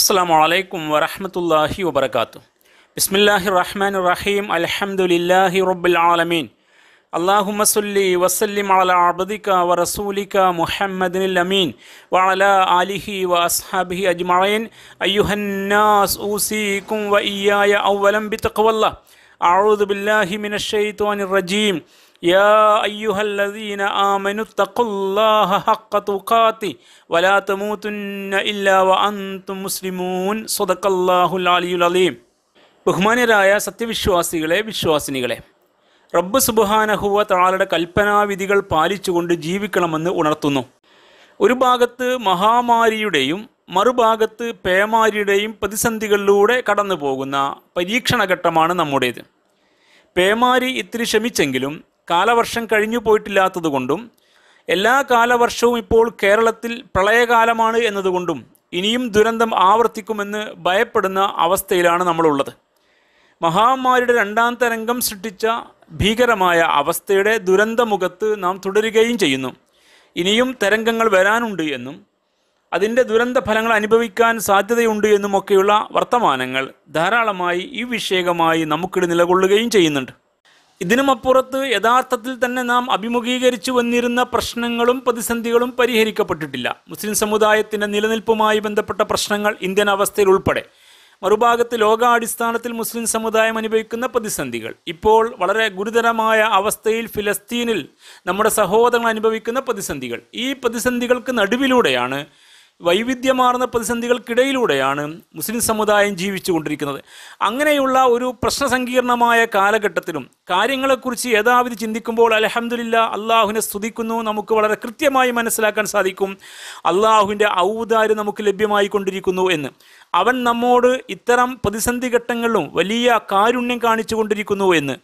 അസ്സാം വലൈക്കും വരഹമത്തല്ലാഹി വബർക്കാത്തു ബിസ്മില്ലാഹി റഹ്മാൻ റഹീം അലഹമുല്ലാഹി റബ്ബുൽ ആലമീൻ അള്ളാഹു മസുല്ലി വസല്ലിം അല അബദിക്ക വ റസൂലിക്ക മുഹമ്മദിൻ അമീൻ വളല അലിഹി വ അസ്ഹാബിഹി അജ്മഴയൻ അയ്യുഹന്നാസ് ഊസീക്കും വ ഇയായ ഔവലം ബി തഖ്വല്ല أعوذ بالله من الشيطان الرجيم يا أيها الذين آمنوا اتقوا الله حق تقاته ولا تموتن إلا وأنتم مسلمون صدق الله العلي العظيم ബഹുമാന്യരായ സത്യവിശ്വാസികളെ വിശ്വാസിനികളെ റബ്ബ് സുബാനഹുവ താളുടെ കൽപ്പനാവിധികൾ പാലിച്ചുകൊണ്ട് ജീവിക്കണമെന്ന് ഉണർത്തുന്നു ഒരു ഭാഗത്ത് മഹാമാരിയുടെയും മറുഭാഗത്ത് പേമാരിയുടെയും പ്രതിസന്ധികളിലൂടെ കടന്നു പോകുന്ന പരീക്ഷണഘട്ടമാണ് നമ്മുടേത് പേമാരി ഇത്തിരി ശമിച്ചെങ്കിലും കാലവർഷം കഴിഞ്ഞു പോയിട്ടില്ലാത്തതുകൊണ്ടും എല്ലാ കാലവർഷവും ഇപ്പോൾ കേരളത്തിൽ പ്രളയകാലമാണ് എന്നതുകൊണ്ടും ഇനിയും ദുരന്തം ആവർത്തിക്കുമെന്ന് ഭയപ്പെടുന്ന അവസ്ഥയിലാണ് നമ്മളുള്ളത് മഹാമാരിയുടെ രണ്ടാം തരംഗം സൃഷ്ടിച്ച ഭീകരമായ അവസ്ഥയുടെ ദുരന്തമുഖത്ത് നാം തുടരുകയും ചെയ്യുന്നു ഇനിയും തരംഗങ്ങൾ വരാനുണ്ട് എന്നും അതിൻ്റെ ദുരന്ത ഫലങ്ങൾ അനുഭവിക്കാൻ സാധ്യതയുണ്ട് എന്നുമൊക്കെയുള്ള വർത്തമാനങ്ങൾ ധാരാളമായി ഈ വിഷയകമായി നമുക്കിടെ നിലകൊള്ളുകയും ചെയ്യുന്നുണ്ട് ഇതിനുമപ്പുറത്ത് യഥാർത്ഥത്തിൽ തന്നെ നാം അഭിമുഖീകരിച്ചു വന്നിരുന്ന പ്രശ്നങ്ങളും പ്രതിസന്ധികളും പരിഹരിക്കപ്പെട്ടിട്ടില്ല മുസ്ലിം സമുദായത്തിൻ്റെ നിലനിൽപ്പുമായി ബന്ധപ്പെട്ട പ്രശ്നങ്ങൾ ഇന്ത്യൻ അവസ്ഥയിൽ ഉൾപ്പെടെ മറുഭാഗത്ത് ലോകാടിസ്ഥാനത്തിൽ മുസ്ലിം സമുദായം അനുഭവിക്കുന്ന പ്രതിസന്ധികൾ ഇപ്പോൾ വളരെ ഗുരുതരമായ അവസ്ഥയിൽ ഫിലസ്തീനിൽ നമ്മുടെ സഹോദരങ്ങൾ അനുഭവിക്കുന്ന പ്രതിസന്ധികൾ ഈ പ്രതിസന്ധികൾക്ക് നടുവിലൂടെയാണ് വൈവിധ്യമാർന്ന പ്രതിസന്ധികൾക്കിടയിലൂടെയാണ് മുസ്ലിം സമുദായം ജീവിച്ചുകൊണ്ടിരിക്കുന്നത് അങ്ങനെയുള്ള ഒരു പ്രശ്നസങ്കീർണമായ കാലഘട്ടത്തിലും കാര്യങ്ങളെക്കുറിച്ച് യഥാവിധി ചിന്തിക്കുമ്പോൾ അലഹമില്ല അള്ളാഹുവിനെ സ്തുതിക്കുന്നു നമുക്ക് വളരെ കൃത്യമായി മനസ്സിലാക്കാൻ സാധിക്കും അള്ളാഹുവിൻ്റെ ഔദാര്യം നമുക്ക് ലഭ്യമായി കൊണ്ടിരിക്കുന്നു എന്ന് അവൻ നമ്മോട് ഇത്തരം പ്രതിസന്ധി ഘട്ടങ്ങളിലും വലിയ കാരുണ്യം കാണിച്ചു കൊണ്ടിരിക്കുന്നു എന്ന്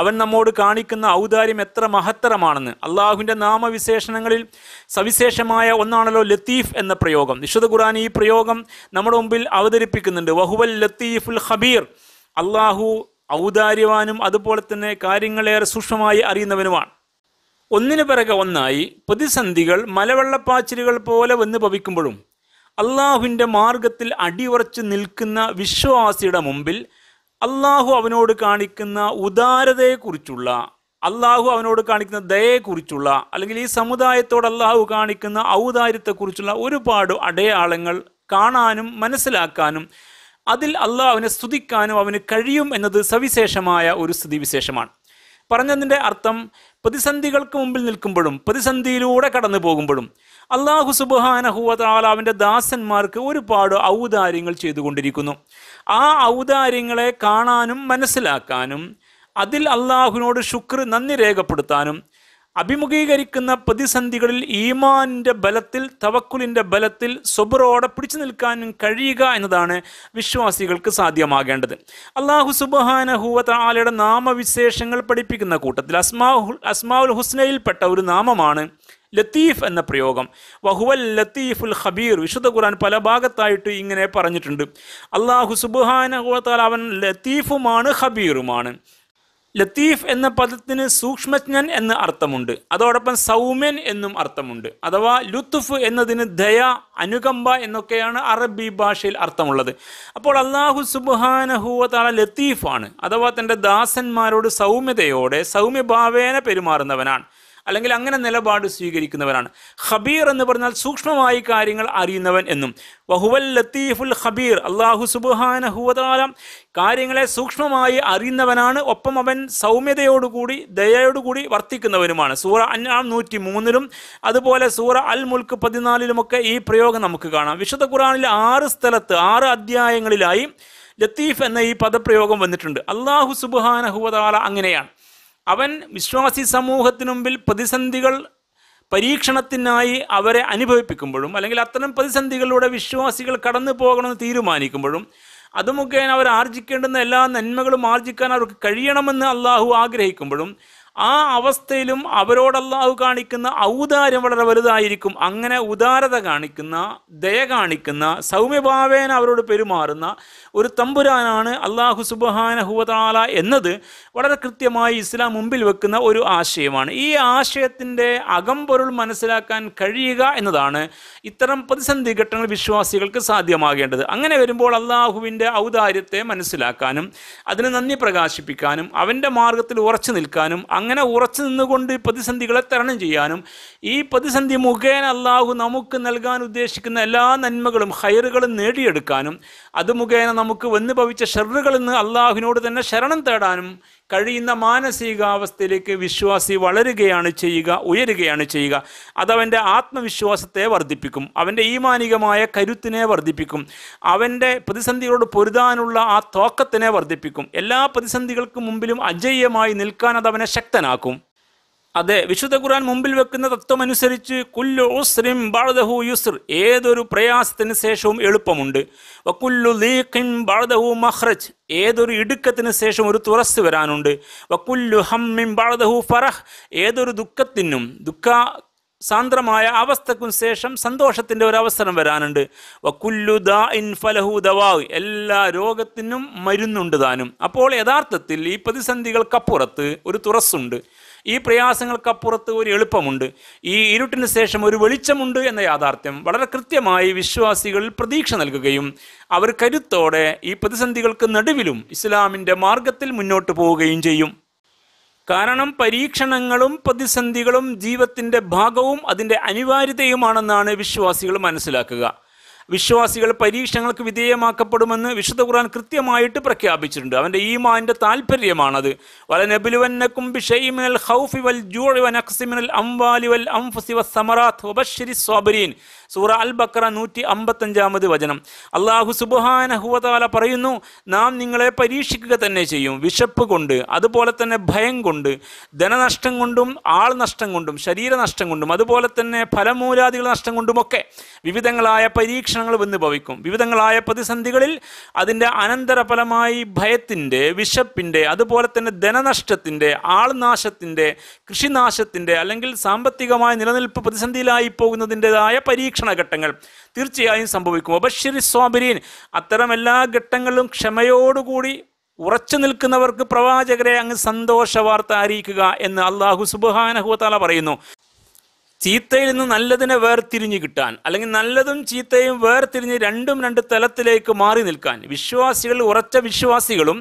അവൻ നമ്മോട് കാണിക്കുന്ന ഔദാര്യം എത്ര മഹത്തരമാണെന്ന് അള്ളാഹുവിൻ്റെ നാമവിശേഷണങ്ങളിൽ സവിശേഷമായ ഒന്നാണല്ലോ ലത്തീഫ് എന്ന പ്രയോഗം വിശുദ്ധ ഖുറാൻ ഈ പ്രയോഗം നമ്മുടെ മുമ്പിൽ അവതരിപ്പിക്കുന്നുണ്ട് വഹുവൽ ലത്തീഫുൽ ഹബീർ അള്ളാഹു ഔദാര്യവാനും അതുപോലെ തന്നെ കാര്യങ്ങളേറെ സൂക്ഷ്മമായി അറിയുന്നവനുമാണ് ഒന്നിനു പിറകെ ഒന്നായി പ്രതിസന്ധികൾ മലവെള്ളപ്പാച്ചിലുകൾ പോലെ വന്ന് ഭവിക്കുമ്പോഴും അള്ളാഹുവിൻ്റെ മാർഗത്തിൽ അടിയുറച്ച് നിൽക്കുന്ന വിശ്വാസിയുടെ മുമ്പിൽ അള്ളാഹു അവനോട് കാണിക്കുന്ന ഉദാരതയെക്കുറിച്ചുള്ള അള്ളാഹു അവനോട് കാണിക്കുന്ന ദയയെക്കുറിച്ചുള്ള അല്ലെങ്കിൽ ഈ സമുദായത്തോട് അള്ളാഹു കാണിക്കുന്ന ഔദാര്യത്തെക്കുറിച്ചുള്ള ഒരുപാട് അടയാളങ്ങൾ കാണാനും മനസ്സിലാക്കാനും അതിൽ അള്ളാഹുവിനെ സ്തുതിക്കാനും അവന് കഴിയും എന്നത് സവിശേഷമായ ഒരു സ്ഥിതിവിശേഷമാണ് പറഞ്ഞതിൻ്റെ അർത്ഥം പ്രതിസന്ധികൾക്ക് മുമ്പിൽ നിൽക്കുമ്പോഴും പ്രതിസന്ധിയിലൂടെ കടന്നു പോകുമ്പോഴും അള്ളാഹു അവൻ്റെ ദാസന്മാർക്ക് ഒരുപാട് ഔദാര്യങ്ങൾ ചെയ്തുകൊണ്ടിരിക്കുന്നു ആ ഔദാര്യങ്ങളെ കാണാനും മനസ്സിലാക്കാനും അതിൽ അള്ളാഹുവിനോട് ശുക്ർ നന്ദി രേഖപ്പെടുത്താനും അഭിമുഖീകരിക്കുന്ന പ്രതിസന്ധികളിൽ ഈമാനിൻ്റെ ബലത്തിൽ തവക്കുലിൻ്റെ ബലത്തിൽ സ്വബറോടെ പിടിച്ചു നിൽക്കാനും കഴിയുക എന്നതാണ് വിശ്വാസികൾക്ക് സാധ്യമാകേണ്ടത് അള്ളാഹു സുബഹാനഹുവത്ത് ആലയുടെ നാമവിശേഷങ്ങൾ പഠിപ്പിക്കുന്ന കൂട്ടത്തിൽ അസ്മാ അസ്മാഉൽ ഹുസ്നയിൽപ്പെട്ട ഒരു നാമമാണ് ലത്തീഫ് എന്ന പ്രയോഗം വഹുവൽ ലത്തീഫുൽ ഖബീർ വിശുദ്ധ ഖുർആൻ പല ഭാഗത്തായിട്ട് ഇങ്ങനെ പറഞ്ഞിട്ടുണ്ട് അള്ളാഹു സുബുഹാനഹുത്താൽ അവൻ ലത്തീഫുമാണ് ഖബീറുമാണ് ലത്തീഫ് എന്ന പദത്തിന് സൂക്ഷ്മജ്ഞൻ എന്ന അർത്ഥമുണ്ട് അതോടൊപ്പം സൗമ്യൻ എന്നും അർത്ഥമുണ്ട് അഥവാ ലുത്തുഫ് എന്നതിന് ദയ അനുകമ്പ എന്നൊക്കെയാണ് അറബി ഭാഷയിൽ അർത്ഥമുള്ളത് അപ്പോൾ അള്ളാഹു സുബാനഹുവ ലത്തീഫാണ് അഥവാ തൻ്റെ ദാസന്മാരോട് സൗമ്യതയോടെ സൗമ്യഭാവേന പെരുമാറുന്നവനാണ് അല്ലെങ്കിൽ അങ്ങനെ നിലപാട് സ്വീകരിക്കുന്നവരാണ് ഖബീർ എന്ന് പറഞ്ഞാൽ സൂക്ഷ്മമായി കാര്യങ്ങൾ അറിയുന്നവൻ എന്നും വഹുവൽ ലത്തീഫുൽ ഖബീർ അള്ളാഹു സുബുഹാന ഹുവതാലം കാര്യങ്ങളെ സൂക്ഷ്മമായി അറിയുന്നവനാണ് ഒപ്പം അവൻ സൗമ്യതയോടുകൂടി ദയയോടുകൂടി വർത്തിക്കുന്നവനുമാണ് സൂറ അഞ്ഞാം നൂറ്റി മൂന്നിലും അതുപോലെ സൂറ അൽ മുൽക്ക് പതിനാലിലുമൊക്കെ ഈ പ്രയോഗം നമുക്ക് കാണാം വിശുദ്ധ ഖുറാനിൽ ആറ് സ്ഥലത്ത് ആറ് അധ്യായങ്ങളിലായി ലത്തീഫ് എന്ന ഈ പദപ്രയോഗം വന്നിട്ടുണ്ട് അള്ളാഹു സുബുഹാനഹുവതാല അങ്ങനെയാണ് അവൻ വിശ്വാസി സമൂഹത്തിന് മുമ്പിൽ പ്രതിസന്ധികൾ പരീക്ഷണത്തിനായി അവരെ അനുഭവിപ്പിക്കുമ്പോഴും അല്ലെങ്കിൽ അത്തരം പ്രതിസന്ധികളിലൂടെ വിശ്വാസികൾ കടന്നു പോകണമെന്ന് തീരുമാനിക്കുമ്പോഴും അത് മുഖേന അവർ ആർജിക്കേണ്ടുന്ന എല്ലാ നന്മകളും ആർജിക്കാൻ അവർക്ക് കഴിയണമെന്ന് അള്ളാഹു ആഗ്രഹിക്കുമ്പോഴും ആ അവസ്ഥയിലും അവരോട് അള്ളാഹു കാണിക്കുന്ന ഔദാര്യം വളരെ വലുതായിരിക്കും അങ്ങനെ ഉദാരത കാണിക്കുന്ന ദയ കാണിക്കുന്ന സൗമ്യഭാവേന അവരോട് പെരുമാറുന്ന ഒരു തമ്പുരാനാണ് അള്ളാഹു സുബഹാന ഹുവതാല എന്നത് വളരെ കൃത്യമായി ഇസ്ലാം മുമ്പിൽ വെക്കുന്ന ഒരു ആശയമാണ് ഈ ആശയത്തിൻ്റെ അകമ്പൊരുൾ മനസ്സിലാക്കാൻ കഴിയുക എന്നതാണ് ഇത്തരം പ്രതിസന്ധി ഘട്ടങ്ങൾ വിശ്വാസികൾക്ക് സാധ്യമാകേണ്ടത് അങ്ങനെ വരുമ്പോൾ അള്ളാഹുവിൻ്റെ ഔദാര്യത്തെ മനസ്സിലാക്കാനും അതിനെ നന്ദി പ്രകാശിപ്പിക്കാനും അവൻ്റെ മാർഗത്തിൽ ഉറച്ചു നിൽക്കാനും അങ്ങനെ ഉറച്ചു നിന്നുകൊണ്ട് പ്രതിസന്ധികളെ തരണം ചെയ്യാനും ഈ പ്രതിസന്ധി മുഖേന അള്ളാഹു നമുക്ക് നൽകാൻ ഉദ്ദേശിക്കുന്ന എല്ലാ നന്മകളും ഹയറുകളും നേടിയെടുക്കാനും അത് മുഖേന നമുക്ക് വന്നു ഭവിച്ച ഷെറുകളിൽ നിന്ന് അള്ളാഹുവിനോട് തന്നെ ശരണം തേടാനും കഴിയുന്ന മാനസികാവസ്ഥയിലേക്ക് വിശ്വാസി വളരുകയാണ് ചെയ്യുക ഉയരുകയാണ് ചെയ്യുക അതവൻ്റെ ആത്മവിശ്വാസത്തെ വർദ്ധിപ്പിക്കും അവൻ്റെ ഈമാനികമായ കരുത്തിനെ വർദ്ധിപ്പിക്കും അവൻ്റെ പ്രതിസന്ധികളോട് പൊരുതാനുള്ള ആ തോക്കത്തിനെ വർദ്ധിപ്പിക്കും എല്ലാ പ്രതിസന്ധികൾക്ക് മുമ്പിലും അജയ്യമായി നിൽക്കാൻ അത് അവനെ ശക്തനാക്കും അതെ വിശുദ്ധ ഖുർആൻ മുമ്പിൽ വെക്കുന്ന തത്വമനുസരിച്ച് കുല്ലു ഉസ്രിം ബാഴ്ദഹു യുസ്ർ ഏതൊരു പ്രയാസത്തിന് ശേഷവും എളുപ്പമുണ്ട് വക്കുല്ലു ലീഖിൻ ബാഴ്ദഹു മഹ്റജ് ഏതൊരു ഇടുക്കത്തിന് ശേഷം ഒരു തുറസ് വരാനുണ്ട് വക്കുല്ലു ഹമ്മിൻ ബാഴ്ദഹു ഫറഹ് ഏതൊരു ദുഃഖത്തിനും ദുഃഖ സാന്ദ്രമായ അവസ്ഥക്കും ശേഷം സന്തോഷത്തിൻ്റെ ഒരു അവസരം വരാനുണ്ട് വക്കുല്ലു ദ ഇൻ ഫലഹു ദവാവ് എല്ലാ രോഗത്തിനും മരുന്നുണ്ട് താനും അപ്പോൾ യഥാർത്ഥത്തിൽ ഈ പ്രതിസന്ധികൾക്കപ്പുറത്ത് ഒരു തുറസ്സുണ്ട് ഈ പ്രയാസങ്ങൾക്കപ്പുറത്ത് ഒരു എളുപ്പമുണ്ട് ഈ ഇരുട്ടിന് ശേഷം ഒരു വെളിച്ചമുണ്ട് എന്ന യാഥാർത്ഥ്യം വളരെ കൃത്യമായി വിശ്വാസികൾ പ്രതീക്ഷ നൽകുകയും അവർ കരുത്തോടെ ഈ പ്രതിസന്ധികൾക്ക് നടുവിലും ഇസ്ലാമിൻ്റെ മാർഗത്തിൽ മുന്നോട്ട് പോവുകയും ചെയ്യും കാരണം പരീക്ഷണങ്ങളും പ്രതിസന്ധികളും ജീവത്തിൻ്റെ ഭാഗവും അതിൻ്റെ അനിവാര്യതയുമാണെന്നാണ് വിശ്വാസികൾ മനസ്സിലാക്കുക വിശ്വാസികൾ പരീക്ഷണങ്ങൾക്ക് വിധേയമാക്കപ്പെടുമെന്ന് വിശുദ്ധ ഖുർആൻ കൃത്യമായിട്ട് പ്രഖ്യാപിച്ചിട്ടുണ്ട് അവൻ്റെ ഈമാൻ്റെ താല്പര്യമാണത് വല നബിലുവന്നക്കും ബിഷൈമിനൽ ഹൗഫി വൽ ജൂഴി വൽ അക്സിമിനൽ അംവാലി വൽ അംഫസി വൽ സമറാത്ത് വബശ്ശരി സ്വാബരീൻ സൂറ അൽ ബക്ര നൂറ്റി അമ്പത്തഞ്ചാമത് വചനം അള്ളാഹു ഹുവതാല പറയുന്നു നാം നിങ്ങളെ പരീക്ഷിക്കുക തന്നെ ചെയ്യും വിശപ്പ് കൊണ്ട് അതുപോലെ തന്നെ ഭയം കൊണ്ട് ധനനഷ്ടം കൊണ്ടും ആൾ നഷ്ടം കൊണ്ടും ശരീരനഷ്ടം കൊണ്ടും അതുപോലെ തന്നെ ഫലമൂലാദികൾ നഷ്ടം കൊണ്ടുമൊക്കെ വിവിധങ്ങളായ പരീക്ഷണങ്ങൾ വന്ന് ഭവിക്കും വിവിധങ്ങളായ പ്രതിസന്ധികളിൽ അതിൻ്റെ അനന്തരഫലമായി ഭയത്തിൻ്റെ വിശപ്പിൻ്റെ അതുപോലെ തന്നെ ധനനഷ്ടത്തിൻ്റെ ആൾനാശത്തിൻ്റെ കൃഷിനാശത്തിൻ്റെ അല്ലെങ്കിൽ സാമ്പത്തികമായ നിലനിൽപ്പ് പ്രതിസന്ധിയിലായി പോകുന്നതിൻ്റെതായ പരീക്ഷ പരീക്ഷണ ഘട്ടങ്ങൾ തീർച്ചയായും സംഭവിക്കും ഒബശ്ശരി സ്വാബിരീൻ അത്തരം എല്ലാ ഘട്ടങ്ങളിലും ക്ഷമയോടുകൂടി ഉറച്ചു നിൽക്കുന്നവർക്ക് പ്രവാചകരെ അങ്ങ് സന്തോഷ വാർത്ത അറിയിക്കുക എന്ന് അള്ളാഹു സുബാനഹുവത്താല പറയുന്നു ചീത്തയിൽ നിന്ന് നല്ലതിനെ വേർതിരിഞ്ഞ് കിട്ടാൻ അല്ലെങ്കിൽ നല്ലതും ചീത്തയും വേർതിരിഞ്ഞ് രണ്ടും രണ്ട് തലത്തിലേക്ക് മാറി നിൽക്കാൻ വിശ്വാസികൾ ഉറച്ച വിശ്വാസികളും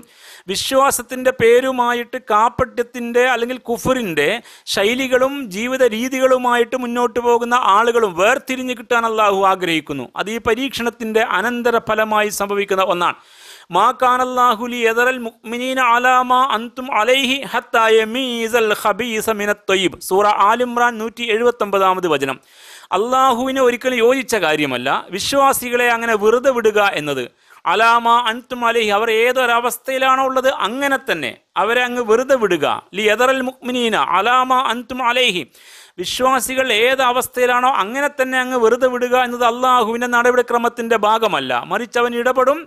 വിശ്വാസത്തിൻ്റെ പേരുമായിട്ട് കാപ്പട്യത്തിൻ്റെ അല്ലെങ്കിൽ കുഫുറിൻ്റെ ശൈലികളും ജീവിത രീതികളുമായിട്ട് മുന്നോട്ട് പോകുന്ന ആളുകളും വേർതിരിഞ്ഞ് കിട്ടാൻ അള്ളാഹു ആഗ്രഹിക്കുന്നു അത് ഈ പരീക്ഷണത്തിൻ്റെ അനന്തര ഫലമായി സംഭവിക്കുന്ന ഒന്നാണ് മാ എതറൽ മുഅ്മിനീന അൻതും അലൈഹി ഹത്ത യമീസൽ ഖബീസ സൂറ ആലിമ്രാൻ നൂറ്റി എഴുപത്തൊമ്പതാമത് വചനം അള്ളാഹുവിന് ഒരിക്കലും യോജിച്ച കാര്യമല്ല വിശ്വാസികളെ അങ്ങനെ വെറുതെ വിടുക എന്നത് അലാമ അൻതും അലഹി അവർ ഏതൊരവസ്ഥയിലാണോ ഉള്ളത് അങ്ങനെ തന്നെ അവരെ അങ്ങ് വെറുതെ വിടുക ലി എതറൽ മുക്മിനീന അലാമ അൻതും അലൈഹി വിശ്വാസികൾ ഏത് അവസ്ഥയിലാണോ അങ്ങനെ തന്നെ അങ്ങ് വെറുതെ വിടുക എന്നത് അള്ളാഹുവിൻ്റെ നടപടിക്രമത്തിൻ്റെ ഭാഗമല്ല മറിച്ച് അവൻ ഇടപെടും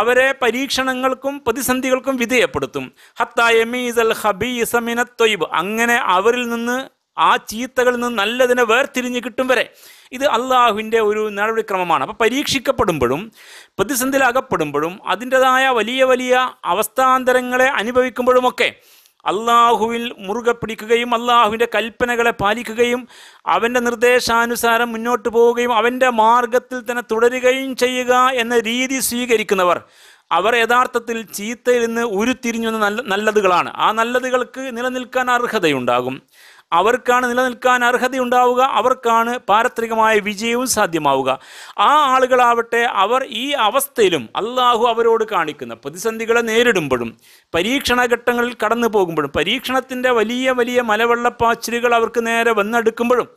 അവരെ പരീക്ഷണങ്ങൾക്കും പ്രതിസന്ധികൾക്കും വിധേയപ്പെടുത്തും ഹത്ത എമീസൽ ഹബീസ മിനത്തൊയ്ബ് അങ്ങനെ അവരിൽ നിന്ന് ആ ചീത്തകളിൽ നിന്ന് നല്ലതിനെ വേർതിരിഞ്ഞ് കിട്ടും വരെ ഇത് അള്ളാഹുവിൻ്റെ ഒരു നടപടിക്രമമാണ് അപ്പോൾ പരീക്ഷിക്കപ്പെടുമ്പോഴും പ്രതിസന്ധിയിലകപ്പെടുമ്പോഴും അതിൻ്റെതായ വലിയ വലിയ അവസ്ഥാന്തരങ്ങളെ അനുഭവിക്കുമ്പോഴുമൊക്കെ അള്ളാഹുവിൽ മുറുകെ പിടിക്കുകയും അള്ളാഹുവിൻ്റെ കൽപ്പനകളെ പാലിക്കുകയും അവൻ്റെ നിർദ്ദേശാനുസാരം മുന്നോട്ട് പോവുകയും അവൻ്റെ മാർഗത്തിൽ തന്നെ തുടരുകയും ചെയ്യുക എന്ന രീതി സ്വീകരിക്കുന്നവർ അവർ യഥാർത്ഥത്തിൽ ചീത്തയിൽ നിന്ന് ഉരുത്തിരിഞ്ഞു നല്ല നല്ലതുകളാണ് ആ നല്ലതുകൾക്ക് നിലനിൽക്കാൻ അർഹതയുണ്ടാകും അവർക്കാണ് നിലനിൽക്കാൻ അർഹതയുണ്ടാവുക അവർക്കാണ് പാരത്രികമായ വിജയവും സാധ്യമാവുക ആ ആളുകളാവട്ടെ അവർ ഈ അവസ്ഥയിലും അള്ളാഹു അവരോട് കാണിക്കുന്ന പ്രതിസന്ധികളെ നേരിടുമ്പോഴും പരീക്ഷണഘട്ടങ്ങളിൽ കടന്നു പോകുമ്പോഴും പരീക്ഷണത്തിൻ്റെ വലിയ വലിയ മലവെള്ളപ്പാച്ചിലുകൾ അവർക്ക് നേരെ വന്നെടുക്കുമ്പോഴും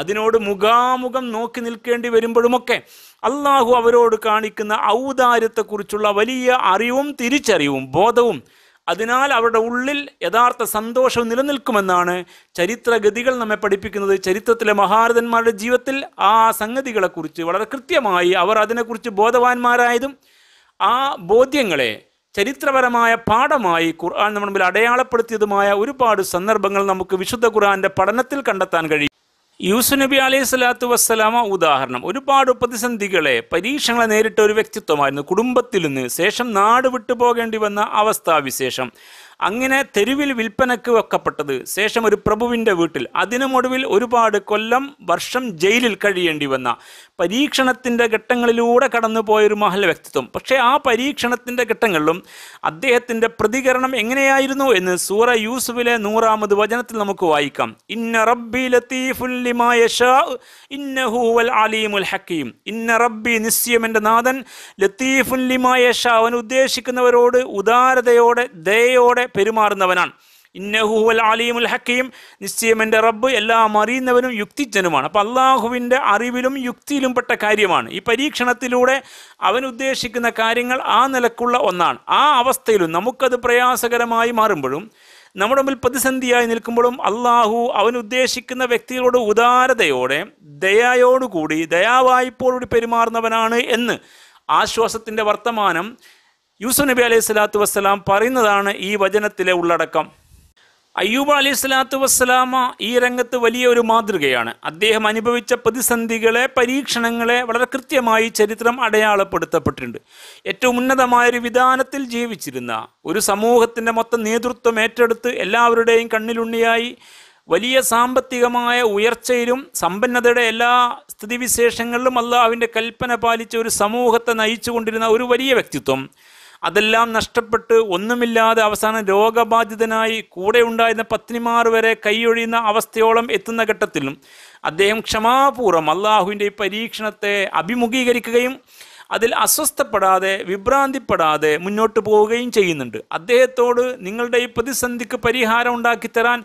അതിനോട് മുഖാമുഖം നോക്കി നിൽക്കേണ്ടി വരുമ്പോഴുമൊക്കെ അള്ളാഹു അവരോട് കാണിക്കുന്ന ഔദാര്യത്തെക്കുറിച്ചുള്ള വലിയ അറിവും തിരിച്ചറിവും ബോധവും അതിനാൽ അവരുടെ ഉള്ളിൽ യഥാർത്ഥ സന്തോഷം നിലനിൽക്കുമെന്നാണ് ചരിത്രഗതികൾ നമ്മെ പഠിപ്പിക്കുന്നത് ചരിത്രത്തിലെ മഹാരഥന്മാരുടെ ജീവിതത്തിൽ ആ സംഗതികളെക്കുറിച്ച് വളരെ കൃത്യമായി അവർ അതിനെക്കുറിച്ച് ബോധവാന്മാരായതും ആ ബോധ്യങ്ങളെ ചരിത്രപരമായ പാഠമായി ഖുർആൻ നമ്മുടെ മുമ്പിൽ അടയാളപ്പെടുത്തിയതുമായ ഒരുപാട് സന്ദർഭങ്ങൾ നമുക്ക് വിശുദ്ധ ഖുർആൻ്റെ പഠനത്തിൽ കണ്ടെത്താൻ കഴിയും യൂസു നബി അലൈഹി സ്വലാത്തു വസ്സലാമ ഉദാഹരണം ഒരുപാട് പ്രതിസന്ധികളെ പരീക്ഷണങ്ങളെ നേരിട്ട ഒരു വ്യക്തിത്വമായിരുന്നു കുടുംബത്തിൽ നിന്ന് ശേഷം നാട് വിട്ടുപോകേണ്ടി വന്ന അവസ്ഥാവിശേഷം അങ്ങനെ തെരുവിൽ വിൽപ്പനക്ക് വെക്കപ്പെട്ടത് ശേഷം ഒരു പ്രഭുവിൻ്റെ വീട്ടിൽ അതിനുമൊടുവിൽ ഒരുപാട് കൊല്ലം വർഷം ജയിലിൽ കഴിയേണ്ടി വന്ന പരീക്ഷണത്തിൻ്റെ ഘട്ടങ്ങളിലൂടെ കടന്നു പോയൊരു മഹൽ വ്യക്തിത്വം പക്ഷേ ആ പരീക്ഷണത്തിൻ്റെ ഘട്ടങ്ങളിലും അദ്ദേഹത്തിൻ്റെ പ്രതികരണം എങ്ങനെയായിരുന്നു എന്ന് സൂറ യൂസുഫിലെ നൂറാമത് വചനത്തിൽ നമുക്ക് വായിക്കാം ഇന്ന റബ്ബി ഇന്നഹുവൽ അലീമുൽ ഹക്കീം ഇന്ന റബ്ബി നിസ്യം നാഥൻ ലത്തീഫുൻ ലിമായ അവൻ ഉദ്ദേശിക്കുന്നവരോട് ഉദാരതയോടെ ദയോടെ പെരുമാറുന്നവനാണ് ഇന്നഹുൽ അലീമുൽ ഹക്കീം നിശ്ചയം എൻ്റെ റബ്ബ് എല്ലാം അറിയുന്നവനും യുക്തിജനുമാണ് അപ്പം അള്ളാഹുവിൻ്റെ അറിവിലും യുക്തിയിലും പെട്ട കാര്യമാണ് ഈ പരീക്ഷണത്തിലൂടെ അവൻ ഉദ്ദേശിക്കുന്ന കാര്യങ്ങൾ ആ നിലക്കുള്ള ഒന്നാണ് ആ അവസ്ഥയിലും നമുക്കത് പ്രയാസകരമായി മാറുമ്പോഴും നമ്മുടെ മുമ്പിൽ പ്രതിസന്ധിയായി നിൽക്കുമ്പോഴും അള്ളാഹു അവൻ ഉദ്ദേശിക്കുന്ന വ്യക്തികളോട് ഉദാരതയോടെ ദയായോടുകൂടി ദയാവായ്പോടുകൂടി പെരുമാറുന്നവനാണ് എന്ന് ആശ്വാസത്തിൻ്റെ വർത്തമാനം യൂസു നബി അലൈഹി സ്വലാത്തു വസ്സലാം പറയുന്നതാണ് ഈ വചനത്തിലെ ഉള്ളടക്കം അയ്യൂബ് അലൈഹി സ്വലാത്തു വസ്സലാമ ഈ രംഗത്ത് വലിയ ഒരു മാതൃകയാണ് അദ്ദേഹം അനുഭവിച്ച പ്രതിസന്ധികളെ പരീക്ഷണങ്ങളെ വളരെ കൃത്യമായി ചരിത്രം അടയാളപ്പെടുത്തപ്പെട്ടിട്ടുണ്ട് ഏറ്റവും ഉന്നതമായൊരു വിധാനത്തിൽ ജീവിച്ചിരുന്ന ഒരു സമൂഹത്തിൻ്റെ മൊത്തം നേതൃത്വം ഏറ്റെടുത്ത് എല്ലാവരുടെയും കണ്ണിലുണ്ണിയായി വലിയ സാമ്പത്തികമായ ഉയർച്ചയിലും സമ്പന്നതയുടെ എല്ലാ സ്ഥിതിവിശേഷങ്ങളിലും അള്ളാഹുവിൻ്റെ കൽപ്പന പാലിച്ച ഒരു സമൂഹത്തെ നയിച്ചുകൊണ്ടിരുന്ന ഒരു വലിയ വ്യക്തിത്വം അതെല്ലാം നഷ്ടപ്പെട്ട് ഒന്നുമില്ലാതെ അവസാനം രോഗബാധിതനായി കൂടെ ഉണ്ടായിരുന്ന പത്നിമാർ വരെ കൈയൊഴിയുന്ന അവസ്ഥയോളം എത്തുന്ന ഘട്ടത്തിലും അദ്ദേഹം ക്ഷമാപൂർവ്വം അള്ളാഹുവിൻ്റെ ഈ പരീക്ഷണത്തെ അഭിമുഖീകരിക്കുകയും അതിൽ അസ്വസ്ഥപ്പെടാതെ വിഭ്രാന്തിപ്പെടാതെ മുന്നോട്ട് പോവുകയും ചെയ്യുന്നുണ്ട് അദ്ദേഹത്തോട് നിങ്ങളുടെ ഈ പ്രതിസന്ധിക്ക് പരിഹാരം ഉണ്ടാക്കിത്തരാൻ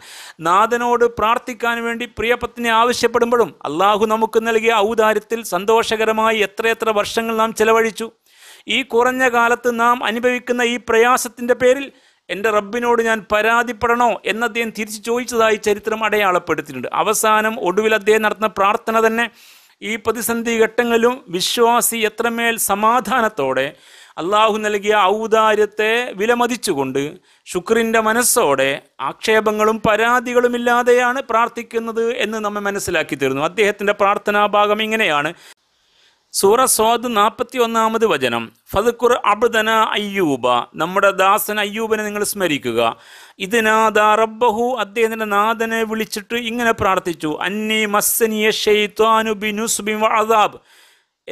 നാഥനോട് പ്രാർത്ഥിക്കാൻ വേണ്ടി പ്രിയപത്നി ആവശ്യപ്പെടുമ്പോഴും അള്ളാഹു നമുക്ക് നൽകിയ ഔദാര്യത്തിൽ സന്തോഷകരമായി എത്രയെത്ര വർഷങ്ങൾ നാം ചെലവഴിച്ചു ഈ കുറഞ്ഞ കാലത്ത് നാം അനുഭവിക്കുന്ന ഈ പ്രയാസത്തിൻ്റെ പേരിൽ എൻ്റെ റബ്ബിനോട് ഞാൻ പരാതിപ്പെടണോ എന്ന് അദ്ദേഹം തിരിച്ചു ചോദിച്ചതായി ചരിത്രം അടയാളപ്പെടുത്തിയിട്ടുണ്ട് അവസാനം ഒടുവിൽ അദ്ദേഹം നടത്തുന്ന പ്രാർത്ഥന തന്നെ ഈ പ്രതിസന്ധി ഘട്ടങ്ങളിലും വിശ്വാസി എത്രമേൽ സമാധാനത്തോടെ അള്ളാഹു നൽകിയ ഔദാര്യത്തെ വിലമതിച്ചുകൊണ്ട് ശുക്രിൻ്റെ മനസ്സോടെ ആക്ഷേപങ്ങളും പരാതികളുമില്ലാതെയാണ് പ്രാർത്ഥിക്കുന്നത് എന്ന് നമ്മെ മനസ്സിലാക്കി തരുന്നു അദ്ദേഹത്തിൻ്റെ ഭാഗം ഇങ്ങനെയാണ് സൂറ സ്വാദ് നാൽപ്പത്തി ഒന്നാമത് വചനം ഫതുക്കുർ അബ്ദന അയ്യൂബ നമ്മുടെ ദാസൻ അയ്യൂബനെ നിങ്ങൾ സ്മരിക്കുക ഇത് റബ്ബഹു അദ്ദേഹത്തിൻ്റെ നാഥനെ വിളിച്ചിട്ട് ഇങ്ങനെ പ്രാർത്ഥിച്ചു അന്നി മസ്സനിയ ഷെയ്ത്വാനു ബിനുസ്ബിൻ അദാബ്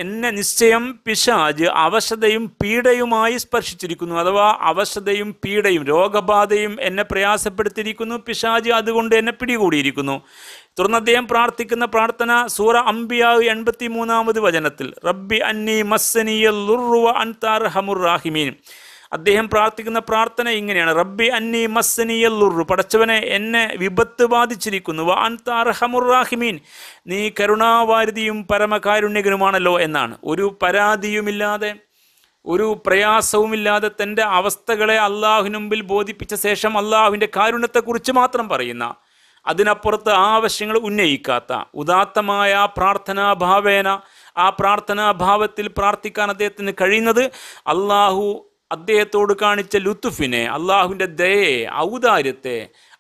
എന്നെ നിശ്ചയം പിശാജ് അവശതയും പീഡയുമായി സ്പർശിച്ചിരിക്കുന്നു അഥവാ അവശതയും പീഡയും രോഗബാധയും എന്നെ പ്രയാസപ്പെടുത്തിയിരിക്കുന്നു പിശാജ് അതുകൊണ്ട് എന്നെ പിടികൂടിയിരിക്കുന്നു തുടർന്ന് അദ്ദേഹം പ്രാർത്ഥിക്കുന്ന പ്രാർത്ഥന സൂറ അംബിയാവ് എൺപത്തി മൂന്നാമത് വചനത്തിൽ റബ്ബി അന്നി മസ്സനിയുറുവ അൻതാർ ഹമുറാഹിമീൻ അദ്ദേഹം പ്രാർത്ഥിക്കുന്ന പ്രാർത്ഥന ഇങ്ങനെയാണ് റബ്ബി അന്നി ലുറു പടച്ചവനെ എന്നെ വിപത്ത് ബാധിച്ചിരിക്കുന്നു വാൻതാർഹമുറാഹിമീൻ നീ കരുണാവാരിതിയും പരമകാരുണ്യകനുമാണല്ലോ എന്നാണ് ഒരു പരാതിയുമില്ലാതെ ഒരു പ്രയാസവുമില്ലാതെ തൻ്റെ അവസ്ഥകളെ അള്ളാഹുവിന് മുമ്പിൽ ബോധിപ്പിച്ച ശേഷം അള്ളാഹുവിൻ്റെ കാരുണ്യത്തെക്കുറിച്ച് മാത്രം പറയുന്ന അതിനപ്പുറത്ത് ആവശ്യങ്ങൾ ഉന്നയിക്കാത്ത ഉദാത്തമായ പ്രാർത്ഥനാഭാവേന ആ പ്രാർത്ഥനാഭാവത്തിൽ പ്രാർത്ഥിക്കാൻ അദ്ദേഹത്തിന് കഴിയുന്നത് അള്ളാഹു അദ്ദേഹത്തോട് കാണിച്ച ലുത്തുഫിനെ അള്ളാഹുവിൻ്റെ ദയയെ ഔദാര്യത്തെ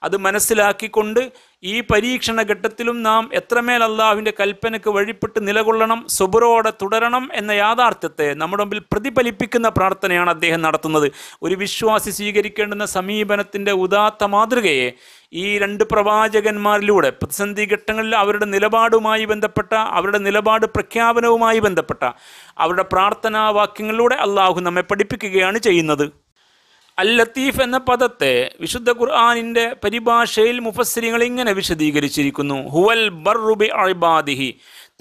അത് മനസ്സിലാക്കിക്കൊണ്ട് ഈ പരീക്ഷണ ഘട്ടത്തിലും നാം എത്രമേൽ അള്ളാഹുവിൻ്റെ കൽപ്പനയ്ക്ക് വഴിപ്പെട്ട് നിലകൊള്ളണം സുബുറോടെ തുടരണം എന്ന യാഥാർത്ഥ്യത്തെ നമ്മുടെ മുമ്പിൽ പ്രതിഫലിപ്പിക്കുന്ന പ്രാർത്ഥനയാണ് അദ്ദേഹം നടത്തുന്നത് ഒരു വിശ്വാസി സ്വീകരിക്കേണ്ടുന്ന സമീപനത്തിൻ്റെ ഉദാത്ത മാതൃകയെ ഈ രണ്ട് പ്രവാചകന്മാരിലൂടെ പ്രതിസന്ധി ഘട്ടങ്ങളിൽ അവരുടെ നിലപാടുമായി ബന്ധപ്പെട്ട അവരുടെ നിലപാട് പ്രഖ്യാപനവുമായി ബന്ധപ്പെട്ട അവരുടെ പ്രാർത്ഥനാവാക്യങ്ങളിലൂടെ അള്ളാഹു നമ്മെ പഠിപ്പിക്കുകയാണ് ചെയ്യുന്നത് അൽ ലത്തീഫ് എന്ന പദത്തെ വിശുദ്ധ ഖുർആാനിൻ്റെ പരിഭാഷയിൽ മുഫസ്സിരിങ്ങൾ ഇങ്ങനെ വിശദീകരിച്ചിരിക്കുന്നു ഹുവൽ ബർറുബി അൾബാദിഹി